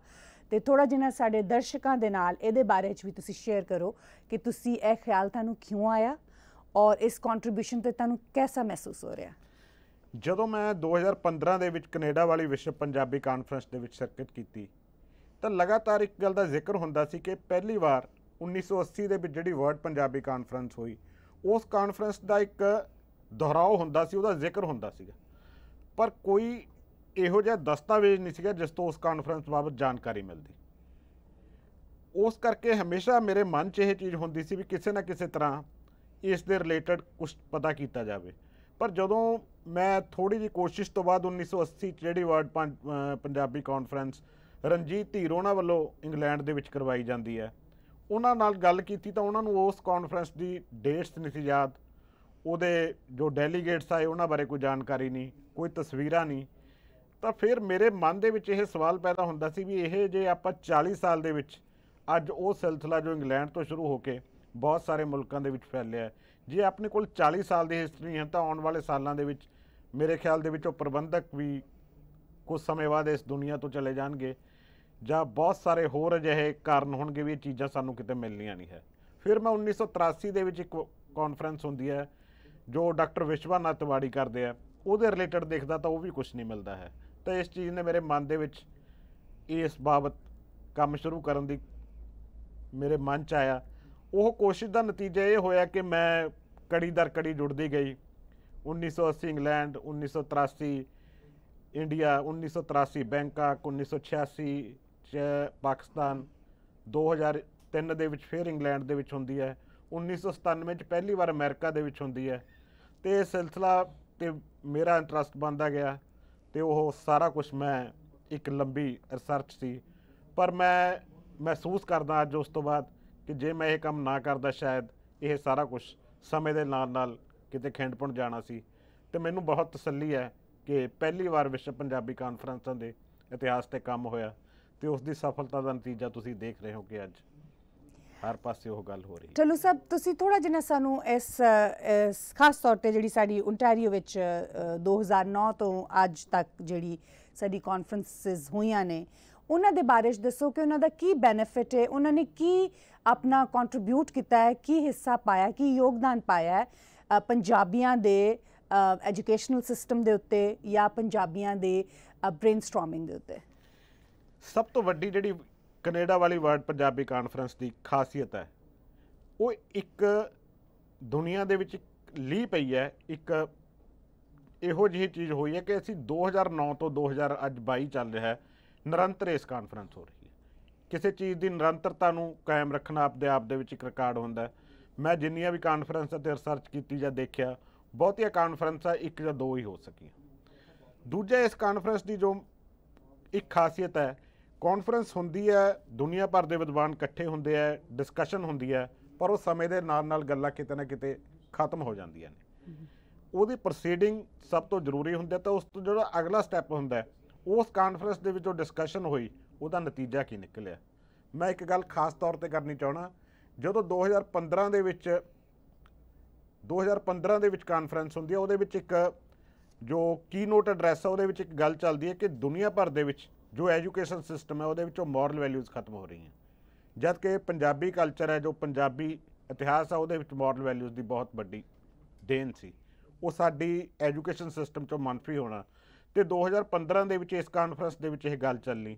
ਤੇ ਥੋੜਾ ਜਿਹਾ ਸਾਡੇ ਦਰਸ਼ਕਾਂ ਦੇ ਨਾਲ ਇਹਦੇ ਬਾਰੇ ਵਿੱਚ ਵੀ ਤੁਸੀਂ ਸ਼ੇਅਰ ਕਰੋ ਕਿ ਤੁਸੀਂ ਇਹ ਖਿਆਲ ਤੁਹਾਨੂੰ ਕਿਉਂ ਆਇਆ ਔਰ ਇਸ ਕੰਟਰੀਬਿਊਸ਼ਨ ਤੇ ਤੁਹਾਨੂੰ ਕਿਹਦਾ ਮਹਿਸੂਸ ਹੋ ਰਿਹਾ ਜਦੋਂ ਮੈਂ 2015 ਦੇ ਵਿੱਚ ਕੈਨੇਡਾ ਵਾਲੀ ਵਿਸ਼ਵ ਪੰਜਾਬੀ ਕਾਨਫਰੰਸ ਦੇ ਵਿੱਚ ਸ਼ਿਰਕਤ ਕੀਤੀ ਤਾਂ ਲਗਾਤਾਰ ਇੱਕ ਗੱਲ ਦਾ ਜ਼ਿਕਰ ਹੁੰਦਾ ਸੀ ਕਿ ਪਹਿਲੀ ਵਾਰ 1980 ਦੇ ਵਿੱਚ ਜਿਹੜੀ ਵਰਲਡ ਪੰਜਾਬੀ ਕਾਨਫਰੰਸ ਹੋਈ ਉਸ ਕਾਨਫਰੰਸ ਦਾ ਇੱਕ ਦੁਹਰਾਓ ਹੁੰਦਾ ਸੀ ਉਹਦਾ ਜ਼ਿਕਰ ਹੁੰਦਾ ਸੀਗਾ ਪਰ ਕੋਈ ਇਹੋ ਜਿਹਾ ਦਸਤਾਵੇਜ਼ ਨਹੀਂ ਸੀਗਾ ਜਿਸ ਤੋਂ ਉਸ ਕਾਨਫਰੰਸ ਬਾਬਤ ਜਾਣਕਾਰੀ ਮਿਲਦੀ ਉਸ ਕਰਕੇ ਹਮੇਸ਼ਾ ਮੇਰੇ ਮਨ 'ਚ ਇਹ ਚੀਜ਼ ਹੁੰਦੀ ਸੀ ਵੀ ਕਿਸੇ ਨਾ ਕਿਸੇ ਤਰ੍ਹਾਂ ਇਸ ਦੇ ਰਿਲੇਟਡ ਕੁਝ ਪਤਾ ਕੀਤਾ ਜਾਵੇ ਪਰ ਜਦੋਂ ਮੈਂ ਥੋੜੀ ਜੀ ਕੋਸ਼ਿਸ਼ ਤੋਂ ਬਾਅਦ 1980 ਜਿਹੜੀ ਵਰਡ ਪੰਜਾਬੀ ਕਾਨਫਰੰਸ ਰਣਜੀਤ ਧੀਰੋਣਾ ਵੱਲੋਂ ਇੰਗਲੈਂਡ ਦੇ ਵਿੱਚ ਕਰਵਾਈ ਜਾਂਦੀ ਹੈ ਉਹਨਾਂ ਨਾਲ ਗੱਲ ਕੀਤੀ ਤਾਂ ਉਹਨਾਂ ਨੂੰ ਉਸ ਕਾਨਫਰੰਸ ਦੀ ਡੇਟਸ ਨਹੀਂ ਸੀ ਯਾਦ ਉਹਦੇ ਜੋ ਡੈਲੀਗੇਟਸ ਆਏ ਉਹਨਾਂ ਬਾਰੇ ਕੋਈ ਜਾਣਕਾਰੀ ਨਹੀਂ ਕੋਈ ਤਸਵੀਰਾਂ ਨਹੀਂ ਤਾਂ ਫਿਰ ਮੇਰੇ ਮਨ ਦੇ ਵਿੱਚ ਇਹ ਸਵਾਲ ਪੈਦਾ ਹੁੰਦਾ ਸੀ ਵੀ ਇਹ ਜੇ ਆਪਾਂ 40 ਸਾਲ ਦੇ ਵਿੱਚ ਅੱਜ ਉਹ ਸਿਲਸਿਲਾ ਜੋ ਇੰਗਲੈਂਡ ਤੋਂ ਸ਼ੁਰੂ ਹੋ ਕੇ ਬਹੁਤ ਸਾਰੇ ਮੁਲਕਾਂ ਦੇ ਵਿੱਚ ਫੈਲਿਆ ਹੈ ਜੇ ਆਪਣੇ ਕੋਲ 40 ਸਾਲ ਦੀ ਹਿਸਟਰੀ ਹੈ ਤਾਂ ਆਉਣ ਵਾਲੇ ਸਾਲਾਂ ਦੇ ਵਿੱਚ ਮੇਰੇ ਖਿਆਲ ਦੇ ਵਿੱਚ ਉਹ ਪ੍ਰਬੰਧਕ ਵੀ ਕੁਝ ਸਮੇਂ ਬਾਅਦ ਇਸ ਦੁਨੀਆ ਤੋਂ ਚਲੇ ਜਾਣਗੇ ਜਾਂ ਬਹੁਤ ਸਾਰੇ ਹੋਰ ਅਜਿਹੇ ਕਾਰਨ ਹੋਣਗੇ ਵੀ ਇਹ ਚੀਜ਼ਾਂ ਸਾਨੂੰ ਕਿਤੇ ਮਿਲਣੀਆਂ ਨਹੀਂ ਹੈ ਫਿਰ ਮੈਂ 1983 ਦੇ ਵਿੱਚ ਇੱਕ ਕਾਨਫਰੰਸ ਹੁੰਦੀ ਹੈ ਜੋ ਡਾਕਟਰ ਵਿਸ਼ਵਨਾਥ ਤਿਵਾੜੀ ਕਰਦੇ ਆ ਉਹਦੇ ਰਿਲੇਟਡ ਦੇਖਦਾ ਤਾਂ ਉਹ ਵੀ ਕੁਝ ਨਹੀਂ ਮਿਲਦਾ ਹੈ ਤਾਂ ਇਸ ਚੀਜ਼ ਨੇ ਮੇਰੇ ਮਨ ਦੇ ਵਿੱਚ ਇਸ ਬਾਬਤ ਕੰਮ ਸ਼ੁਰੂ ਕਰਨ ਦੀ ਮੇਰੇ ਮਨ 'ਚ ਆਇਆ ਉਹ ਕੋਸ਼ਿਸ਼ ਦਾ ਨਤੀਜਾ ਇਹ ਹੋਇਆ ਕਿ ਮੈਂ ਕੜੀ ਦਰ ਕੜੀ ਜੁੜਦੀ ਗਈ 1980 ਇੰਗਲੈਂਡ 1983 ਇੰਡੀਆ 1983 ਬੈਂਕਾਕ 1986 ਚ ਪਾਕਿਸਤਾਨ 2003 ਦੇ ਵਿੱਚ ਫਿਰ ਇੰਗਲੈਂਡ ਦੇ ਵਿੱਚ ਹੁੰਦੀ ਹੈ 1997 ਚ ਪਹਿਲੀ ਵਾਰ ਅਮਰੀਕਾ ਦੇ ਵਿੱਚ ਹੁੰਦੀ ਹੈ ਤੇ ਇਹ ਸਿਲਸਿਲਾ ਤੇ ਮੇਰਾ ਇੰਟਰਸਟ ਬਣਦਾ ਗਿਆ ਤੇ ਉਹ ਸਾਰਾ ਕੁਝ ਮੈਂ ਇੱਕ ਲੰਬੀ ਰਿਸਰਚ ਸੀ ਪਰ ਮੈਂ ਮਹਿਸੂਸ ਕਰਦਾ ਅੱਜ ਉਸ ਤੋਂ ਬਾਅਦ ਕਿ ਜੇ ਮੈਂ ਇਹ ਕੰਮ ਨਾ ਕਰਦਾ ਸ਼ਾਇਦ ਇਹ ਸਾਰਾ ਕੁਝ ਸਮੇਂ ਦੇ ਨਾਲ ਨਾਲ ਕਿਤੇ ਖਿੰਡਪਣ ਜਾਣਾ ਸੀ ਤੇ ਮੈਨੂੰ ਬਹੁਤ ਤਸੱਲੀ ਹੈ ਕਿ ਪਹਿਲੀ ਵਾਰ ਵਿਸ਼ਵ ਪੰਜਾਬੀ ਕਾਨਫਰੰਸਾਂ ਦੇ ਇਤਿਹਾਸ ਤੇ ਕੰਮ ਹੋਇਆ ਤੇ ਉਸ ਦੀ ਸਫਲਤਾ ਦਾ ਨਤੀਜਾ ਤੁਸੀਂ ਦੇਖ ਰਹੇ ਹੋ ਕਿ ਅੱਜ ਹਰ ਪਾਸੇ ਉਹ ਗੱਲ ਹੋ ਰਹੀ ਹੈ ਚਲੋ ਸਭ ਤੁਸੀਂ ਥੋੜਾ ਜਿਹਾ ਸਾਨੂੰ ਇਸ ਖਾਸ ਤੌਰ ਤੇ ਜਿਹੜੀ ਸਾਡੀ ਉਨਟਾਰੀਓ ਵਿੱਚ 2009 ਤੋਂ ਅੱਜ ਤੱਕ ਜਿਹੜੀ ਸਾਡੀ ਕਾਨਫਰੰਸਸ ਹੋਈਆਂ ਨੇ ਉਹਨਾਂ ਦੇ ਬਾਰੇ ਦੱਸੋ ਕਿ ਉਹਨਾਂ ਦਾ ਕੀ ਬੈਨੀਫਿਟ ਹੈ ਉਹਨਾਂ ਨੇ ਕੀ ਆਪਣਾ ਕੰਟਰੀਬਿਊਟ ਕੀਤਾ ਹੈ ਕੀ ਹਿੱਸਾ ਪਾਇਆ ਕੀ ਯੋਗਦਾਨ ਪਾਇਆ ਹੈ ਪੰਜਾਬੀਆਂ ਦੇ ਐਜੂਕੇਸ਼ਨਲ ਸਿਸਟਮ ਦੇ ਉੱਤੇ ਜਾਂ ਪੰਜਾਬੀਆਂ ਦੇ ਬ੍ਰੇਨਸਟਾਰਮਿੰਗ ਦੇ ਉੱਤੇ ਸਭ ਤੋਂ ਵੱਡੀ ਜਿਹੜੀ ਕੈਨੇਡਾ ਵਾਲੀ ਵਰਲਡ ਪੰਜਾਬੀ ਕਾਨਫਰੰਸ ਦੀ ਖਾਸੀਅਤ ਹੈ ਉਹ ਇੱਕ ਦੁਨੀਆ ਦੇ ਵਿੱਚ ਲੀ ਪਈ ਹੈ ਇੱਕ ਇਹੋ ਜਿਹੀ ਚੀਜ਼ ਹੋਈ ਹੈ ਕਿ ਅਸੀਂ 2009 ਤੋਂ 2000 ਅੱਜ 22 ਚੱਲ ਰਿਹਾ ਹੈ ਨਿਰੰਤਰ ਇਸ ਕਾਨਫਰੰਸ ਹੋ ਰਹੀ ਹੈ ਕਿਸੇ ਚੀਜ਼ ਦੀ ਨਿਰੰਤਰਤਾ ਨੂੰ ਕਾਇਮ ਰੱਖਣਾ ਆਪਦੇ ਆਪ ਦੇ ਵਿੱਚ ਇੱਕ ਰਿਕਾਰਡ ਹੁੰਦਾ ਹੈ ਮੈਂ ਜਿੰਨੀਆਂ ਵੀ ਕਾਨਫਰੰਸਾਂ ਤੇ ਰਿਸਰਚ ਕੀਤੀ ਜਾਂ ਦੇਖਿਆ ਬਹੁਤੀਆਂ ਕਾਨਫਰੰਸਾਂ ਇੱਕ ਜਾਂ ਦੋ ਹੀ ਹੋ ਸਕੀਆਂ ਦੂਜਾ ਇਸ ਕਾਨਫਰੰਸ ਦੀ ਜੋ ਇੱਕ ਖਾਸੀਅਤ ਹੈ ਕਾਨਫਰੰਸ ਹੁੰਦੀ ਹੈ ਦੁਨੀਆ ਭਰ ਦੇ ਵਿਦਵਾਨ ਇਕੱਠੇ ਹੁੰਦੇ ਆ ਡਿਸਕਸ਼ਨ ਹੁੰਦੀ ਹੈ ਪਰ ਉਹ ਸਮੇਂ ਦੇ ਨਾਲ ਨਾਲ ਗੱਲਾਂ ਕਿਤੇ ਨਾ ਕਿਤੇ ਖਤਮ ਹੋ ਜਾਂਦੀਆਂ ਨੇ ਉਹਦੀ ਪ੍ਰੋਸੀਡਿੰਗ ਸਭ ਤੋਂ ਜ਼ਰੂਰੀ ਹੁੰਦੀ ਹੈ ਤਾਂ ਉਸ ਤੋਂ ਜਿਹੜਾ ਅਗਲਾ ਸਟੈਪ ਹੁੰਦਾ ਉਸ ਕਾਨਫਰੰਸ ਦੇ ਵਿੱਚੋਂ ਡਿਸਕਸ਼ਨ ਹੋਈ ਉਹਦਾ ਨਤੀਜਾ ਕੀ ਨਿਕਲਿਆ ਮੈਂ ਇੱਕ ਗੱਲ ਖਾਸ ਤੌਰ ਤੇ ਕਰਨੀ ਚਾਹਣਾ ਜਦੋਂ 2015 ਦੇ ਵਿੱਚ 2015 ਦੇ ਵਿੱਚ ਕਾਨਫਰੰਸ ਹੁੰਦੀ ਹੈ ਉਹਦੇ ਵਿੱਚ ਇੱਕ ਜੋ ਕੀਨੋਟ ਐਡਰੈਸ ਹੈ ਉਹਦੇ ਵਿੱਚ ਇੱਕ ਗੱਲ ਚੱਲਦੀ ਹੈ ਕਿ ਦੁਨੀਆ ਭਰ ਦੇ ਵਿੱਚ ਜੋ ਐਜੂਕੇਸ਼ਨ ਸਿਸਟਮ ਹੈ ਉਹਦੇ ਵਿੱਚੋਂ ਮੋਰਲ ਵੈਲਿਊਜ਼ ਖਤਮ ਹੋ ਰਹੀਆਂ ਜਦ ਕਿ ਪੰਜਾਬੀ ਕਲਚਰ ਹੈ ਜੋ ਪੰਜਾਬੀ ਇਤਿਹਾਸ ਆ ਉਹਦੇ ਵਿੱਚ ਮੋਰਲ ਵੈਲਿਊਜ਼ ਦੀ ਬਹੁਤ ਵੱਡੀ ਦੇਣ ਸੀ ਉਹ ਸਾਡੀ ਐਜੂਕੇਸ਼ਨ ਸਿਸਟਮ ਚੋਂ ਮੰਨਫੀ ਹੋਣਾ ਤੇ 2015 ਦੇ ਵਿੱਚ ਇਸ ਕਾਨਫਰੰਸ ਦੇ ਵਿੱਚ ਇਹ ਗੱਲ ਚੱਲਣੀ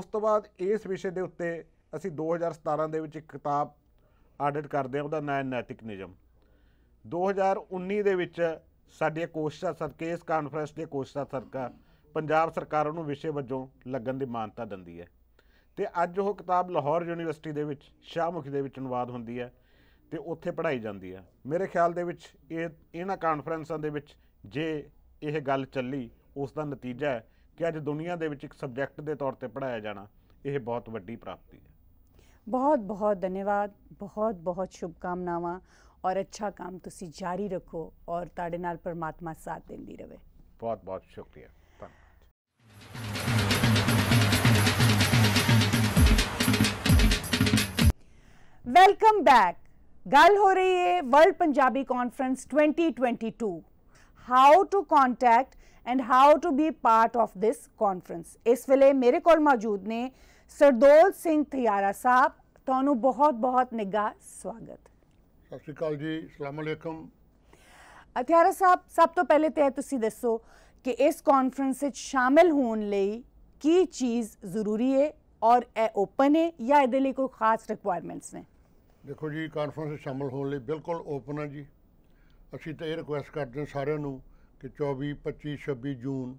ਉਸ ਤੋਂ ਬਾਅਦ ਇਸ ਵਿਸ਼ੇ ਦੇ ਉੱਤੇ ਅਸੀਂ 2017 ਦੇ ਵਿੱਚ ਇੱਕ ਕਿਤਾਬ ਆਡਿਟ ਕਰਦੇ ਆ ਉਹਦਾ ਨਾਮ ਨੈਤਿਕ ਨਿਯਮ 2019 ਦੇ ਵਿੱਚ ਸਾਡੀ ਕੋਸ਼ਿਸ਼ਾਂ ਸਦਕੇ ਇਸ ਕਾਨਫਰੰਸ ਦੇ ਕੋਸ਼ਿਸ਼ਾਂ ਸਦਕਾ ਪੰਜਾਬ ਸਰਕਾਰ ਉਹਨੂੰ ਵਿਸ਼ੇ ਵਜੋਂ ਲੱਗਣ ਦੀ ਮਾਨਤਾ ਦਿੰਦੀ ਹੈ ਤੇ ਅੱਜ ਉਹ ਕਿਤਾਬ ਲਾਹੌਰ ਯੂਨੀਵਰਸਿਟੀ ਦੇ ਵਿੱਚ ਸ਼ਾਹਮੁਖੀ ਦੇ ਵਿੱਚ ਅਨੁਵਾਦ ਹੁੰਦੀ ਹੈ ਤੇ ਉੱਥੇ ਪੜ੍ਹਾਈ ਜਾਂਦੀ ਹੈ ਮੇਰੇ ਖਿਆਲ ਦੇ ਵਿੱਚ ਇਹ ਇਹਨਾਂ ਕਾਨਫਰੰਸਾਂ ਦੇ ਵਿੱਚ ਜੇ ਇਹ ਗੱਲ ਚੱਲੀ ਉਸ ਦਾ ਨਤੀਜਾ ਹੈ ਕਿ ਅੱਜ ਦੁਨੀਆ ਦੇ ਵਿੱਚ ਇੱਕ ਸਬਜੈਕਟ ਦੇ ਤੌਰ ਤੇ ਪੜਾਇਆ ਜਾਣਾ ਇਹ ਬਹੁਤ ਵੱਡੀ ਪ੍ਰਾਪਤੀ ਹੈ ਬਹੁਤ ਬਹੁਤ ਧੰਨਵਾਦ ਬਹੁਤ ਬਹੁਤ ਸ਼ੁਭਕਾਮਨਾਵਾਂ ਔਰ ਅੱਛਾ ਕੰਮ ਤੁਸੀਂ ਜਾਰੀ ਰੱਖੋ ਔਰ ਤੁਹਾਡੇ ਨਾਲ ਪਰਮਾਤਮਾ ਸਾਥ ਦਿੰਦੀ ਰਹੇ ਬਹੁਤ ਬਹੁਤ ਸ਼ੁਕਰੀਆ वेलकम बैक गल हो रही है world Punjabi conference 2022 how to contact and how to be part of this conference इस वेले मेरे को मौजूद ने सरदोल सिंह थियारा साहब थानू बहुत बहुत निगाह स्वागत सत्या जी सलामकम थियारा साहब सब तो पहले तो है दसो कि इस कॉन्फ्रेंस शामिल होने ले की चीज़ जरूरी है और ए ओपन है या ये कोई खास रिक्वायरमेंट्स ने ਦੇਖੋ ਜੀ ਕਾਨਫਰੰਸ ਵਿੱਚ ਸ਼ਾਮਲ ਹੋਣ ਲਈ ਬਿਲਕੁਲ ਓਪਨ ਹੈ ਜੀ ਅਸੀਂ ਤਾਂ ਇਹ ਰਿਕੁਐਸਟ ਕਰਦੇ ਹਾਂ ਸਾਰਿਆਂ ਨੂੰ ਕਿ 24 25 26 ਜੂਨ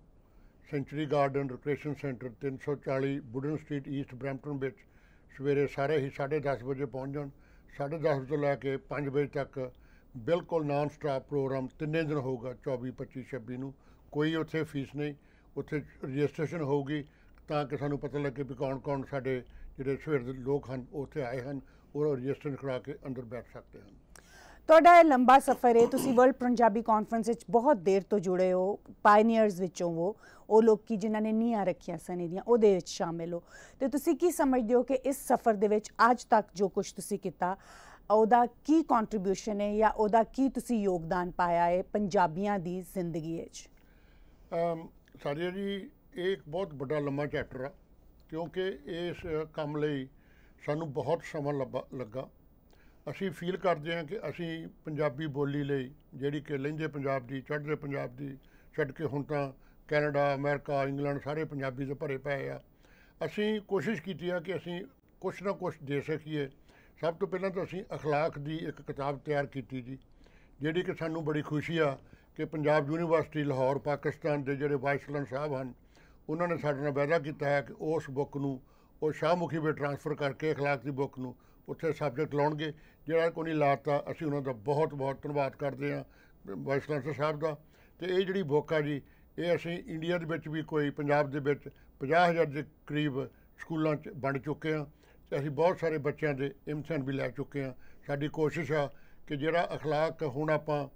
Century Garden Recreation Centre 340 Budden Street East Brampton ਵਿੱਚ ਸਵੇਰੇ ਸਾਰੇ ਹੀ 10:30 ਵਜੇ ਪਹੁੰਚ ਜਾਣ 10:30 ਤੋਂ ਲੈ ਕੇ 5 ਵਜੇ ਤੱਕ ਬਿਲਕੁਲ ਨਾਨ ਸਟਾਪ ਪ੍ਰੋਗਰਾਮ ਤਿੰਨੇ ਦਿਨ ਹੋਊਗਾ 24 25 26 ਨੂੰ ਕੋਈ ਉੱਥੇ ਫੀਸ ਨਹੀਂ ਉੱਥੇ ਰਜਿਸਟ੍ਰੇਸ਼ਨ ਹੋਊਗੀ ਤਾਂ ਕਿ ਸਾਨੂੰ ਪਤਾ ਲੱਗੇ ਵੀ ਕੌਣ-ਕੌਣ ਸਾਡੇ ਜਿਹੜੇ ਸਵੇਰ ਦੇ ਲੋਕ ਹਨ ਉੱਥੇ ਆਏ ਹਨ ਉਹਦਾ ਰਜਿਸਟਰ ਕਰਾ ਕੇ ਅੰਦਰ ਬੈਠ ਸਕਦੇ ਹਨ ਤੁਹਾਡਾ ਇਹ ਲੰਬਾ ਸਫ਼ਰ ਹੈ ਤੁਸੀਂ ਵਰਲਡ ਪੰਜਾਬੀ ਕਾਨਫਰੰਸ ਵਿੱਚ ਬਹੁਤ ਦੇਰ ਤੋਂ ਜੁੜੇ ਹੋ ਪਾਇਨੀਅਰਸ ਵਿੱਚੋਂ ਉਹ ਉਹ ਕੀ ਜਿਨ੍ਹਾਂ ਨੇ ਨੀਆਂ ਰੱਖਿਆ ਸਨ ਇਹਦੀਆਂ ਉਹਦੇ ਵਿੱਚ ਸ਼ਾਮਿਲ ਹੋ ਤੇ ਤੁਸੀਂ ਕੀ ਸਮਝਦੇ ਹੋ ਕਿ ਇਸ ਸਫ਼ਰ ਦੇ ਵਿੱਚ ਅੱਜ ਤੱਕ ਜੋ ਕੁਝ ਤੁਸੀਂ ਕੀਤਾ ਉਹਦਾ ਕੀ ਕੰਟਰੀਬਿਊਸ਼ਨ ਹੈ ਜਾਂ ਉਹਦਾ ਕੀ ਤੁਸੀਂ ਯੋਗਦਾਨ ਪਾਇਆ ਹੈ ਪੰਜਾਬੀਆਂ ਦੀ ਜ਼ਿੰਦਗੀ ਵਿੱਚ ਸਾਡੀਆ ਜੀ ਇਹ ਇੱਕ ਬਹੁਤ ਵੱਡਾ ਲੰਮਾ ਚੈਪਟਰ ਆ ਕਿਉਂਕਿ ਇਸ ਕੰਮ ਲਈ ਸਾਨੂੰ ਬਹੁਤ ਸਮਾਂ ਲੱਗਾ ਅਸੀਂ ਫੀਲ ਕਰਦੇ ਹਾਂ ਕਿ ਅਸੀਂ ਪੰਜਾਬੀ ਬੋਲੀ ਲਈ ਜਿਹੜੀ ਕਿ ਲਹਿੰਦੇ ਪੰਜਾਬ ਦੀ ਚੜ੍ਹਦੇ ਪੰਜਾਬ ਦੀ ਛੱਡ ਕੇ ਹੁਣ ਤਾਂ ਕੈਨੇਡਾ ਅਮਰੀਕਾ ਇੰਗਲੈਂਡ ਸਾਰੇ ਪੰਜਾਬੀ ਦੇ ਭਰੇ ਪਏ ਆ ਅਸੀਂ ਕੋਸ਼ਿਸ਼ ਕੀਤੀ ਆ ਕਿ ਅਸੀਂ ਕੁਛ ਨਾ ਕੁਛ ਦੇ ਸਕੀਏ ਸਭ ਤੋਂ ਪਹਿਲਾਂ ਤਾਂ ਅਸੀਂ اخلاق ਦੀ ਇੱਕ ਕਿਤਾਬ ਤਿਆਰ ਕੀਤੀ ਜੀ ਜਿਹੜੀ ਕਿ ਸਾਨੂੰ ਬੜੀ ਖੁਸ਼ੀ ਆ ਕਿ ਪੰਜਾਬ ਯੂਨੀਵਰਸਿਟੀ ਲਾਹੌਰ ਪਾਕਿਸਤਾਨ ਦੇ ਜਿਹੜੇ ਵਾਈਸ ਚਾਂਸਲਰ ਸਾਹਿਬ ਹਨ ਉਹਨਾਂ ਨੇ ਸਾਡੇ ਨਾਲ ਵਾਅਦਾ ਕੀਤਾ ਹੈ ਕਿ ਉਸ ਬੁੱਕ ਨੂੰ ਉਹ ਸ਼ਾਹਮੁਖੀ ਵਿੱਚ ਟ੍ਰਾਂਸਫਰ ਕਰਕੇ اخلاق ਦੀ ਬੁੱਕ ਨੂੰ ਉੱਥੇ ਸਬਜੈਕਟ ਲਾਉਣਗੇ ਜਿਹੜਾ ਕੋਈ ਨਹੀਂ ਲਾਤਾ ਅਸੀਂ ਉਹਨਾਂ ਦਾ ਬਹੁਤ ਬਹੁਤ ਧੰਨਵਾਦ ਕਰਦੇ ਹਾਂ ਵਾਈਸ ਚਾਂਸਲਰ ਸਾਹਿਬ ਦਾ ਤੇ ਇਹ ਜਿਹੜੀ ਬੁੱਕ ਆ ਜੀ ਇਹ ਅਸੀਂ ਇੰਡੀਆ ਦੇ ਵਿੱਚ ਵੀ ਕੋਈ ਪੰਜਾਬ ਦੇ ਵਿੱਚ 50000 ਦੇ ਕਰੀਬ ਸਕੂਲਾਂ 'ਚ ਵੰਡ ਚੁੱਕੇ ਆ ਤੇ ਅਸੀਂ ਬਹੁਤ ਸਾਰੇ ਬੱਚਿਆਂ ਦੇ ਇਮਤਿਹਾਨ ਵੀ ਲੈ ਚੁੱਕੇ ਆ ਸਾਡੀ ਕੋਸ਼ਿਸ਼ ਆ ਕਿ ਜਿਹੜਾ اخلاق ਹੁਣ ਆਪਾਂ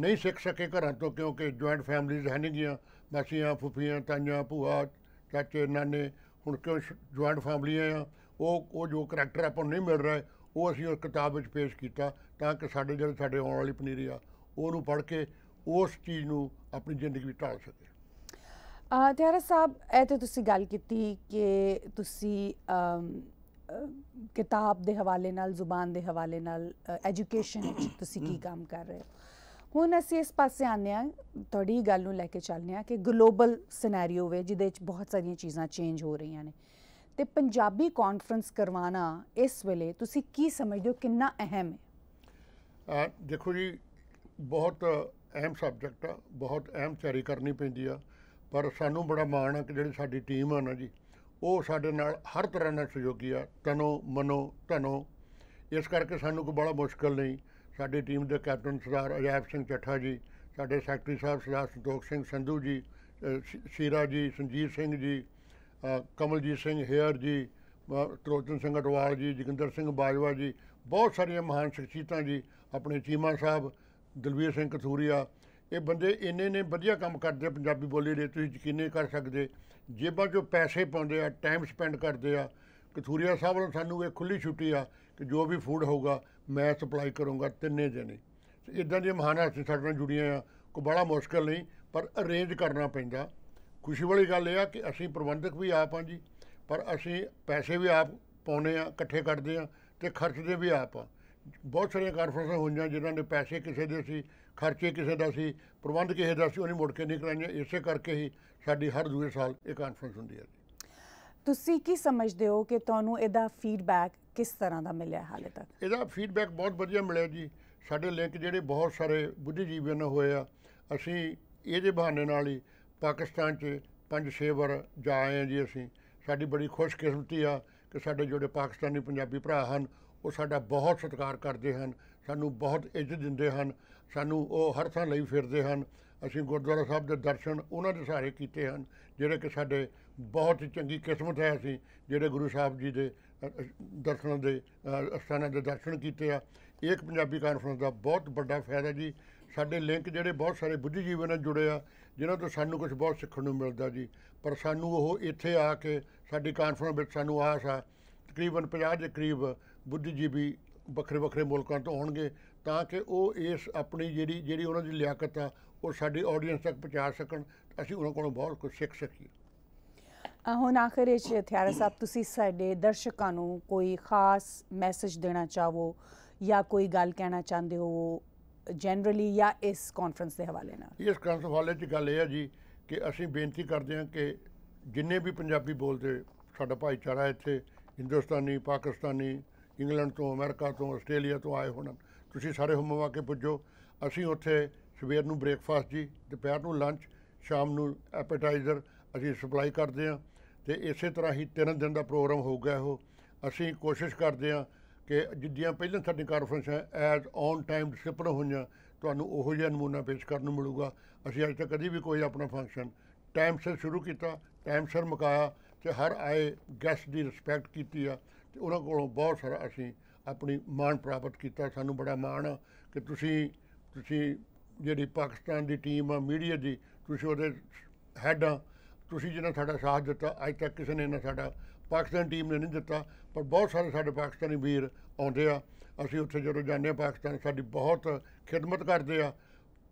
ਨਹੀਂ ਸਿੱਖ ਸਕੇ ਘਰਾਂ ਤੋਂ ਕਿਉਂਕਿ ਜੁਆਇੰਟ ਫੈਮਲੀਜ਼ ਹਨ ਗਿਆ ਮਾਸੀਆਂ ਫੁੱਫੀਆਂ ਤਾਈਆਂ ਭੂਆ ਚਾਚੇ ਨਾਨੇ ਹੁਣ ਕਿਉਂ ਜੁਆਇੰਟ ਫੈਮਲੀ ਆ ਉਹ ਉਹ ਜੋ ਕੈਰੈਕਟਰ ਆਪਾਂ ਨੂੰ ਨਹੀਂ ਮਿਲ ਰਿਹਾ ਉਹ ਅਸੀਂ ਉਸ ਕਿਤਾਬ ਵਿੱਚ ਪੇਸ਼ ਕੀਤਾ ਤਾਂ ਕਿ ਸਾਡੇ ਜਿਹੜੇ ਸਾਡੇ ਆਉਣ ਵਾਲੀ ਪਨੀਰੀ ਆ ਉਹਨੂੰ ਪੜ੍ਹ ਕੇ ਉਸ ਚੀਜ਼ ਨੂੰ ਆਪਣੀ ਜ਼ਿੰਦਗੀ ਵਿੱਚ ਢਾਲ ਸਕੇ ਆ ਤਿਆਰਾ ਸਾਹਿਬ ਇਹ ਤੇ ਤੁਸੀਂ ਗੱਲ ਕੀਤੀ ਕਿ ਤੁਸੀਂ ਕਿਤਾਬ ਦੇ ਹਵਾਲੇ ਨਾਲ ਜ਼ੁਬਾਨ ਦੇ ਹਵਾਲੇ ਨਾਲ ਐਜੂਕੇਸ਼ਨ ਵਿੱਚ ਤੁਸੀਂ ਕੀ ਕੰਮ ਕਰ ਰਹੇ ਹੋ ਹੁਣ ਅਸੀਂ ਇਸ ਪਾਸੇ ਆਨੇ ਆ ਤੁਹਾਡੀ ਗੱਲ ਨੂੰ ਲੈ ਕੇ ਚੱਲਨੇ ਆ ਕਿ ਗਲੋਬਲ ਸਿਨੈਰੀਓ ਵੇ ਜਿਹਦੇ ਵਿੱਚ ਬਹੁਤ ਸਾਰੀਆਂ ਚੀਜ਼ਾਂ ਚੇਂਜ ਹੋ ਰਹੀਆਂ ਨੇ ਤੇ ਪੰਜਾਬੀ ਕਾਨਫਰੰਸ ਕਰਵਾਣਾ ਇਸ ਵੇਲੇ ਤੁਸੀਂ ਕੀ ਸਮਝਦੇ ਹੋ ਕਿੰਨਾ ਅਹਿਮ ਹੈ ਦੇਖੋ ਜੀ ਬਹੁਤ ਅਹਿਮ ਸਬਜੈਕਟ ਆ ਬਹੁਤ ਅਹਿਮ ਤਿਆਰੀ ਕਰਨੀ ਪੈਂਦੀ ਆ ਪਰ ਸਾਨੂੰ ਬੜਾ ਮਾਣ ਆ ਕਿ ਜਿਹੜੀ ਸਾਡੀ ਟੀਮ ਆ ਨਾ ਜੀ ਉਹ ਸਾਡੇ ਨਾਲ ਹਰ ਤਰ੍ਹਾਂ ਨਾਲ ਸਹਿਯੋਗੀ ਆ ਤਨੋ ਮਨੋ ਧਨੋ ਇਸ ਕਰਕੇ ਸਾਨੂੰ ਕੋਈ ਬੜਾ ਮੁਸ਼ਕਲ ਨਹੀਂ ਸਾਡੀ ਟੀਮ ਦੇ ਕੈਪਟਨ ਸਰਦਾਰ ਅਜੈਬ ਸਿੰਘ ਚੱਠਾ ਜੀ ਸਾਡੇ ਸੈਕਟਰੀ ਸਾਹਿਬ ਸਰਦਾਰ ਸੰਤੋਖ ਸਿੰਘ ਸੰਧੂ ਜੀ ਸ਼ੀਰਾ ਜੀ ਸੰਜੀਤ ਸਿੰਘ ਜੀ ਕਮਲਜੀਤ ਸਿੰਘ ਹੇਅਰ ਜੀ ਤਰੋਜਨ ਸਿੰਘ ਅਟਵਾਲ ਜੀ ਜਗਿੰਦਰ ਸਿੰਘ ਬਾਜਵਾ ਜੀ ਬਹੁਤ ਸਾਰੀਆਂ ਮਹਾਨ ਸ਼ਖਸੀਅਤਾਂ ਜੀ ਆਪਣੇ ਚੀਮਾ ਸਾਹਿਬ ਦਲਵੀਰ ਸਿੰਘ ਕਥੂਰੀਆ ਇਹ ਬੰਦੇ ਇੰਨੇ ਨੇ ਵਧੀਆ ਕੰਮ ਕਰਦੇ ਪੰਜਾਬੀ ਬੋਲੀ ਦੇ ਤੁਸੀਂ ਯਕੀਨੇ ਕਰ ਸਕਦੇ ਜੇਬਾਂ 'ਚੋਂ ਪੈਸੇ ਪਾਉਂਦੇ ਆ ਟਾਈਮ ਸਪੈਂਡ ਕਰਦੇ ਆ ਕਥੂਰੀਆ ਸਾਹਿਬ ਨੂੰ ਸਾਨੂੰ ਇਹ ਖੁੱਲੀ ਛੁੱਟੀ ਆ ਕਿ ਜੋ ਵੀ ਫੂਡ ਹੋਊਗਾ ਮੈਂ ਸਪਲਾਈ ਕਰੂੰਗਾ ਤਿੰਨੇ ਜਣੇ ਇਦਾਂ ਦੀ ਮਹਾਨ ਹਸਤੀ ਸਾਡੇ ਨਾਲ ਜੁੜੀਆਂ ਆ ਕੋ ਬੜਾ ਮੁਸ਼ਕਲ ਨਹੀਂ ਪਰ ਅਰੇਂਜ ਕਰਨਾ ਪੈਂਦਾ ਖੁਸ਼ੀ ਵਾਲੀ ਗੱਲ ਇਹ ਆ ਕਿ ਅਸੀਂ ਪ੍ਰਬੰਧਕ ਵੀ ਆਪ ਹਾਂ ਜੀ ਪਰ ਅਸੀਂ ਪੈਸੇ ਵੀ ਆਪ ਪਾਉਨੇ ਆ ਇਕੱਠੇ ਕਰਦੇ ਆ ਤੇ ਖਰਚਦੇ ਵੀ ਆਪ ਆ ਬਹੁਤ ਸਾਰੀਆਂ ਹੋ ਹੋਈਆਂ ਜਿਨ੍ਹਾਂ ਦੇ ਪੈਸੇ ਕਿਸੇ ਦੇ ਸੀ ਖਰਚੇ ਕਿਸੇ ਦਾ ਸੀ ਪ੍ਰਬੰਧ ਕਿਸੇ ਦਾ ਸੀ ਉਹਨੇ ਮੁੜ ਕੇ ਨਹੀਂ ਕਰਾਈਆਂ ਇਸੇ ਕਰਕੇ ਹੀ ਸਾਡੀ ਹਰ ਦੂਜੇ ਸਾਲ ਇਹ ਕਾਨਫਰੰਸ ਹੁੰਦੀ ਹੈ ਤੁਸੀਂ ਕੀ ਸਮਝਦੇ ਹੋ ਕਿ ਤੁਹਾਨੂੰ ਇਹਦਾ ਫੀਡਬੈਕ ਕਿਸ ਤਰ੍ਹਾਂ ਦਾ ਮਿਲਿਆ ਹਾਲੇ ਤੱਕ ਇਹਦਾ ਫੀਡਬੈਕ ਬਹੁਤ ਵਧੀਆ ਮਿਲਿਆ ਜੀ ਸਾਡੇ ਲਿੰਕ ਜਿਹੜੇ ਬਹੁਤ ਸਾਰੇ ਬੁੱਧੀਜੀਵੀਆਂ ਨਾਲ ਹੋਏ ਆ ਅਸੀਂ ਇਹਦੇ ਬਹਾਨੇ ਨਾਲ ਹੀ ਪਾਕਿਸਤਾਨ 'ਚ ਪੰਜ ਛੇ ਵਾਰ ਜਾ ਆਏ ਆ ਜੀ ਅਸੀਂ ਸਾਡੀ ਬੜੀ ਖੁਸ਼ਕਿਸਮਤੀ ਆ ਕਿ ਸਾਡੇ ਜਿਹੜੇ ਪਾਕਿਸਤਾਨੀ ਪੰਜਾਬੀ ਭਰਾ ਹਨ ਉਹ ਸਾਡਾ ਬਹੁਤ ਸਤਿਕਾਰ ਕਰਦੇ ਹਨ ਸਾਨੂੰ ਬਹੁਤ ਇੱਜ਼ਤ ਦਿੰਦੇ ਹਨ ਸਾਨੂੰ ਉਹ ਹਰ ਥਾਂ ਲਈ ਫਿਰਦੇ ਹਨ ਅਸੀਂ ਗੁਰਦੁਆਰਾ ਸਾਹਿਬ ਦੇ ਦਰਸ਼ਨ ਉਹਨਾਂ ਦੇ ਸਾਰੇ ਕੀਤੇ ਹਨ ਜਿਹੜੇ ਕਿ ਸਾਡੇ ਬਹੁਤ ਚੰਗੀ ਕਿਸਮਤ ਹੈ ਅਸੀਂ ਜਿਹੜੇ ਗੁਰੂ ਸਾਹਿਬ ਜੀ ਦੇ ਦਰਸ਼ਨ ਦੇ ਅਸਥਾਨਾਂ ਦੇ ਦਰਸ਼ਨ ਕੀਤੇ ਆ ਇੱਕ ਪੰਜਾਬੀ ਕਾਨਫਰੰਸ ਦਾ ਬਹੁਤ ਵੱਡਾ ਫਾਇਦਾ ਜੀ ਸਾਡੇ ਲਿੰਕ ਜਿਹੜੇ ਬਹੁਤ ਸਾਰੇ ਬੁੱਧੀਜੀਵੀ ਨਾਲ ਜੁੜੇ ਆ ਜਿਨ੍ਹਾਂ ਤੋਂ ਸਾਨੂੰ ਕੁਝ ਬਹੁਤ ਸਿੱਖਣ ਨੂੰ ਮਿਲਦਾ ਜੀ ਪਰ ਸਾਨੂੰ ਉਹ ਇੱਥੇ ਆ ਕੇ ਸਾਡੀ ਕਾਨਫਰੰਸ ਵਿੱਚ ਸਾਨੂੰ ਆਸ ਆ ਤਕਰੀਬਨ 50 ਦੇ ਕਰੀਬ ਬੁੱਧੀਜੀਵੀ ਵੱਖਰੇ ਵੱਖਰੇ ਮੁਲਕਾਂ ਤੋਂ ਆਉਣਗੇ ਤਾਂ ਕਿ ਉਹ ਇਸ ਆਪਣੀ ਜਿਹੜੀ ਜਿਹੜੀ ਉਹਨਾਂ ਦੀ ਲਿਆਕਤ ਆ ਉਹ ਸਾਡੀ ਆਡੀਅנס ਤੱਕ ਪਹੁੰਚਾ ਸਕਣ ਅਸੀਂ ਉਹਨਾਂ ਕੋਲੋਂ ਬਹੁਤ ਕੁਝ ਸਿੱਖ ਸਕੀਏ ਹੁਣ ਆਖਰ ਵਿੱਚ ਹਥਿਆਰਾ ਸਾਹਿਬ ਤੁਸੀਂ ਸਾਡੇ ਦਰਸ਼ਕਾਂ ਨੂੰ ਕੋਈ ਖਾਸ ਮੈਸੇਜ ਦੇਣਾ ਚਾਹੋ ਜਾਂ ਕੋਈ ਗੱਲ ਕਹਿਣਾ ਚਾਹੁੰਦੇ ਹੋ ਜਨਰਲੀ ਜਾਂ ਇਸ ਕਾਨਫਰੰਸ ਦੇ ਹਵਾਲੇ ਨਾਲ ਇਸ ਕਾਨਫਰੰਸ ਹਵਾਲੇ 'ਚ ਗੱਲ ਇਹ ਹੈ ਜੀ ਕਿ ਅਸੀਂ ਬੇਨਤੀ ਕਰਦੇ ਹਾਂ ਕਿ ਜਿੰਨੇ ਵੀ ਪੰਜਾਬੀ ਬੋਲਦੇ ਸਾਡਾ ਭਾਈਚਾਰਾ ਇੱਥੇ ਹਿੰਦੁਸਤਾਨੀ ਪਾਕਿਸਤਾਨੀ ਇੰਗਲੈਂਡ ਤੋਂ ਅਮਰੀਕਾ ਤੋਂ ਆਸਟ੍ਰੇਲੀਆ ਤੋਂ ਆਏ ਹੋਣ ਤੁਸੀਂ ਸਾਰੇ ਹੁਮਵਾ ਕੇ ਪੁੱਜੋ ਅਸੀਂ ਉੱਥੇ ਸਵੇਰ ਨੂੰ ਬ੍ਰੇਕਫਾਸਟ ਜੀ ਦੁਪਹਿਰ ਨੂੰ ਲੰਚ ਸ਼ਾਮ ਨੂੰ ਐਪੇਟਾਈਜ਼ਰ ਅਸੀਂ ਸਪਲਾਈ ਕਰਦੇ ਹਾਂ ਤੇ ਇਸੇ ਤਰ੍ਹਾਂ ਹੀ 3 ਦਿਨ ਦਾ ਪ੍ਰੋਗਰਾਮ ਹੋਊਗਾ ਇਹੋ ਅਸੀਂ ਕੋਸ਼ਿਸ਼ ਕਰਦੇ ਹਾਂ ਕਿ ਜਿੱਦਿਆਂ ਪਹਿਲਾਂ ਸਾਡੀ ਹੈ ਐਜ਼ ਔਨ ਟਾਈਮ ਡਿਸਪਲਨ ਹੋਈਆਂ ਤੁਹਾਨੂੰ ਉਹੋ ਜਿਹਾ ਨਮੂਨਾ ਪੇਸ਼ ਕਰਨ ਨੂੰ ਮਿਲੂਗਾ ਅਸੀਂ ਅੱਜ ਤੱਕ ਕਦੀ ਵੀ ਕੋਈ ਆਪਣਾ ਫੰਕਸ਼ਨ ਟਾਈਮ ਸਿਰ ਸ਼ੁਰੂ ਕੀਤਾ ਟਾਈਮ ਸਿਰ ਮੁਕਾਇਆ ਤੇ ਹਰ ਆਏ ਗੈਸਟ ਦੀ ਰਿਸਪੈਕਟ ਕੀਤੀ ਆ ਤੇ ਉਹਨਾਂ ਕੋਲੋਂ ਬਹੁਤ ਸਾਰਾ ਅਸੀਂ ਆਪਣੀ ਮਾਣ ਪ੍ਰਾਪਤ ਕੀਤਾ ਸਾਨੂੰ ਬੜਾ ਮਾਣ ਆ ਕਿ ਤੁਸੀਂ ਤੁਸੀਂ ਜਿਹੜੀ ਪਾਕਿਸਤਾਨ ਦੀ ਟੀਮ ਆ ਮੀਡੀਆ ਦੀ ਤੁਸੀਂ ਉਹਦੇ ਹੈਡ ਆ ਤੁਸੀਂ ਜਿਹਨਾਂ ਸਾਡਾ ਸਾਥ ਦਿੱਤਾ ਅੱਜ ਤੱਕ ਕਿਸੇ ਨੇ ਨਾ ਸਾਡਾ ਪਾਕਿਸਤਾਨ ਟੀਮ ਨੇ ਨਹੀਂ ਦਿੱਤਾ ਪਰ ਬਹੁਤ ਸਾਰੇ ਸਾਡੇ ਪਾਕਿਸਤਾਨੀ ਵੀਰ ਆਉਂਦੇ ਆ ਅਸੀਂ ਉੱਥੇ ਜਦੋਂ ਜਾਂਦੇ ਆ ਪਾਕਿਸਤਾਨ ਸਾਡੀ ਬਹੁਤ ਖਿਦਮਤ ਕਰਦੇ ਆ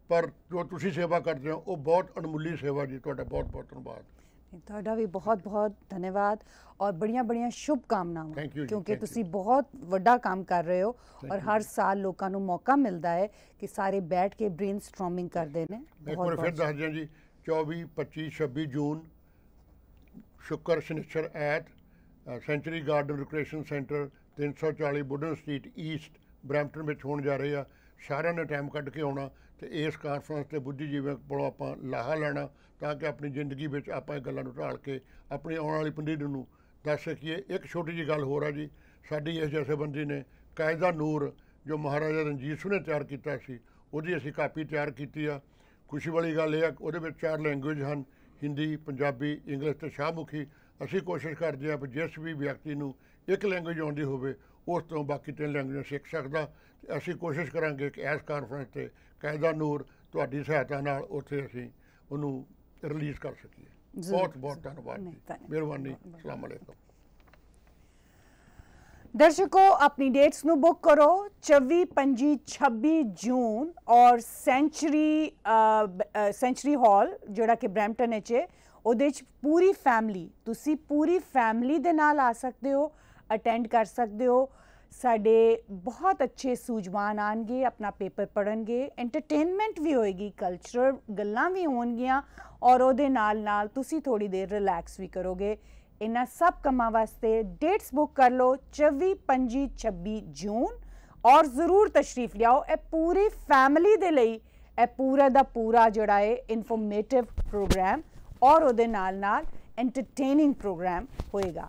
ਪਰ ਜੋ ਤੁਸੀਂ ਸੇਵਾ ਕਰਦੇ ਹੋ ਉਹ ਬਹੁਤ ਅਣਮੁੱਲੀ ਸੇਵਾ ਜੀ ਤੁਹਾਡਾ ਬਹੁਤ ਬਹੁਤ ਧੰਨਵਾਦ ਤੁਹਾਡਾ ਵੀ ਬਹੁਤ ਬਹੁਤ ਧੰਨਵਾਦ ਔਰ ਬੜੀਆਂ ਬੜੀਆਂ ਸ਼ੁਭ ਕਾਮਨਾਵਾਂ ਕਿਉਂਕਿ ਤੁਸੀਂ ਬਹੁਤ ਵੱਡਾ ਕੰਮ ਕਰ ਰਹੇ ਹੋ ਔਰ ਹਰ ਸਾਲ ਲੋਕਾਂ ਨੂੰ ਮੌਕਾ ਮਿਲਦਾ ਹੈ ਕਿ ਸਾਰੇ ਬੈਠ ਕੇ ਬ੍ਰੇਨਸਟਾਰਮਿੰਗ ਕਰਦੇ ਨੇ ਬਹੁਤ ਬਹੁਤ ਫਿਰ ਦੱਸ ਦਿਆਂ ਜੀ 24 25 26 ਜੂਨ ਸ਼ੁਕਰ ਸ਼ਨੀਚਰ at Century Garden Recreation Centre 340 Budden Street East Brampton ਵਿੱਚ ਹੋਣ ਜਾ ਰਹੇ ਆ ਸਾਰਿਆਂ ਨੇ ਟਾਈਮ ਕੱਢ ਕੇ ਆਉਣਾ ਤੇ ਇਸ ਕਾਨਫਰੰਸ ਤੇ ਬੁੱਧੀਜੀਵਕ ਕੋਲ ਆਪਾਂ ਲਾਹਾ ਲੈਣਾ ਤਾਂ ਕਿ ਆਪਣੀ ਜ਼ਿੰਦਗੀ ਵਿੱਚ ਆਪਾਂ ਇਹ ਗੱਲਾਂ ਨੂੰ ਢਾਲ ਕੇ ਆਪਣੀ ਆਉਣ ਵਾਲੀ ਪੰਡਿਤ ਨੂੰ ਦੱਸ ਸਕੀਏ ਇੱਕ ਛੋਟੀ ਜੀ ਗੱਲ ਹੋਰ ਆ ਜੀ ਸਾਡੀ ਇਸ ਬੰਦੀ ਨੇ ਕਾਇਦਾ ਨੂਰ ਜੋ ਮਹਾਰਾਜਾ ਰਣਜੀਤ ਸਿੰਘ ਨੇ ਤਿਆਰ ਕੀਤਾ ਸੀ ਉਹਦੀ ਅਸੀਂ ਕਾਪੀ ਤਿਆਰ ਕੀਤੀ ਆ ਖੁਸ਼ੀ ਵਾਲੀ ਗੱਲ ਇਹ ਆ ਉਹਦੇ ਵਿੱਚ ਚਾਰ ਲੈਂਗੁਏਜ ਹਨ ਹਿੰਦੀ ਪੰਜਾਬੀ ਇੰਗਲਿਸ਼ ਤੇ ਸ਼ਾਹਮੁਖੀ ਅਸੀਂ ਕੋਸ਼ਿਸ਼ ਕਰਦੇ ਆ ਕਿ ਜਿਸ ਵੀ ਵਿਅਕਤੀ ਨੂੰ ਇੱਕ ਲੈਂਗੁਏਜ ਆਉਂਦੀ ਹੋਵੇ ਉਸ ਤੋਂ ਬਾਕੀ ਤਿੰਨ ਲੈਂਗੁਏਜ ਸਿੱਖ ਸਕਦਾ ਅਸੀਂ ਕੋਸ਼ਿਸ਼ ਕਰਾਂਗੇ ਕਿ ਇਸ ਕਾਨਫਰੰਸ ਤੇ ਕਾਇਦਾ ਨੂਰ ਤੁਹਾਡੀ ਸਹਾਇਤਾ ਨਾਲ ਉੱਥੇ ਅਸੀਂ ਉਹਨੂੰ ਰਿਲੀਜ਼ ਕਰ ਸਕੀਏ ਬਹੁਤ ਬਹੁਤ ਧੰਨਵਾਦ ਮਿਹਰਬਾਨੀ ਅਸਲਾਮ ਅਲੈਕਮ ਦਰਸ਼ਕੋ ਆਪਣੀ ਡੇਟਸ ਨੂੰ ਬੁੱਕ ਕਰੋ 24 25 26 ਜੂਨ ਔਰ ਸੈਂਚਰੀ ਸੈਂਚਰੀ ਹਾਲ ਜਿਹੜਾ ਕਿ ਬ੍ਰੈਂਪਟਨ ਵਿੱਚ ਹੈ ਉਹਦੇ ਵਿੱਚ ਪੂਰੀ ਫੈਮਿਲੀ ਤੁਸੀਂ ਪੂਰੀ ਫੈਮਿਲੀ ਦੇ ਨਾਲ ਆ ਸਕਦੇ ਹੋ ਅਟੈਂਡ ਕਰ ਸਕਦੇ ਹੋ ਸਾਡੇ ਬਹੁਤ ਅੱਛੇ ਸੂਝਵਾਨ ਆਣਗੇ ਆਪਣਾ ਪੇਪਰ ਪੜਨਗੇ ਐਂਟਰਟੇਨਮੈਂਟ ਵੀ ਹੋਏਗੀ ਕਲਚਰਲ ਗੱਲਾਂ ਵੀ ਹੋਣਗੀਆਂ ਔਰ ਉਹਦੇ ਨਾਲ ਨਾਲ ਤੁਸੀਂ ਥੋੜੀ ਦੇਰ ਰਿਲੈਕਸ ਵੀ ਕਰੋਗੇ ਇਹਨਾਂ ਸਭ ਕੰਮਾਂ ਵਾਸਤੇ ਡੇਟਸ ਬੁੱਕ ਕਰ ਲਓ 24 25 26 ਜੂਨ ਔਰ ਜ਼ਰੂਰ ਤਸ਼ਰੀਫ ਲਿਆਓ ਇਹ ਪੂਰੀ ਫੈਮਿਲੀ ਦੇ ਲਈ ਇਹ ਪੂਰਾ ਦਾ ਪੂਰਾ ਜਿਹੜਾ ਹੈ ਇਨਫੋਰਮੇਟਿਵ ਪ੍ਰੋਗਰਾਮ ਔਰ ਉਹਦੇ ਨਾਲ ਨਾਲ ਐਂਟਰਟੇਨਿੰਗ ਪ੍ਰੋਗਰਾਮ ਹੋਏਗਾ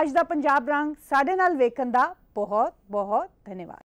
ਅੱਜ ਦਾ ਪੰਜਾਬ ਰੰਗ ਸਾਡੇ ਨਾਲ ਵੇਖਣ ਦਾ ਬਹੁਤ ਬਹੁਤ ਧੰਨਵਾਦ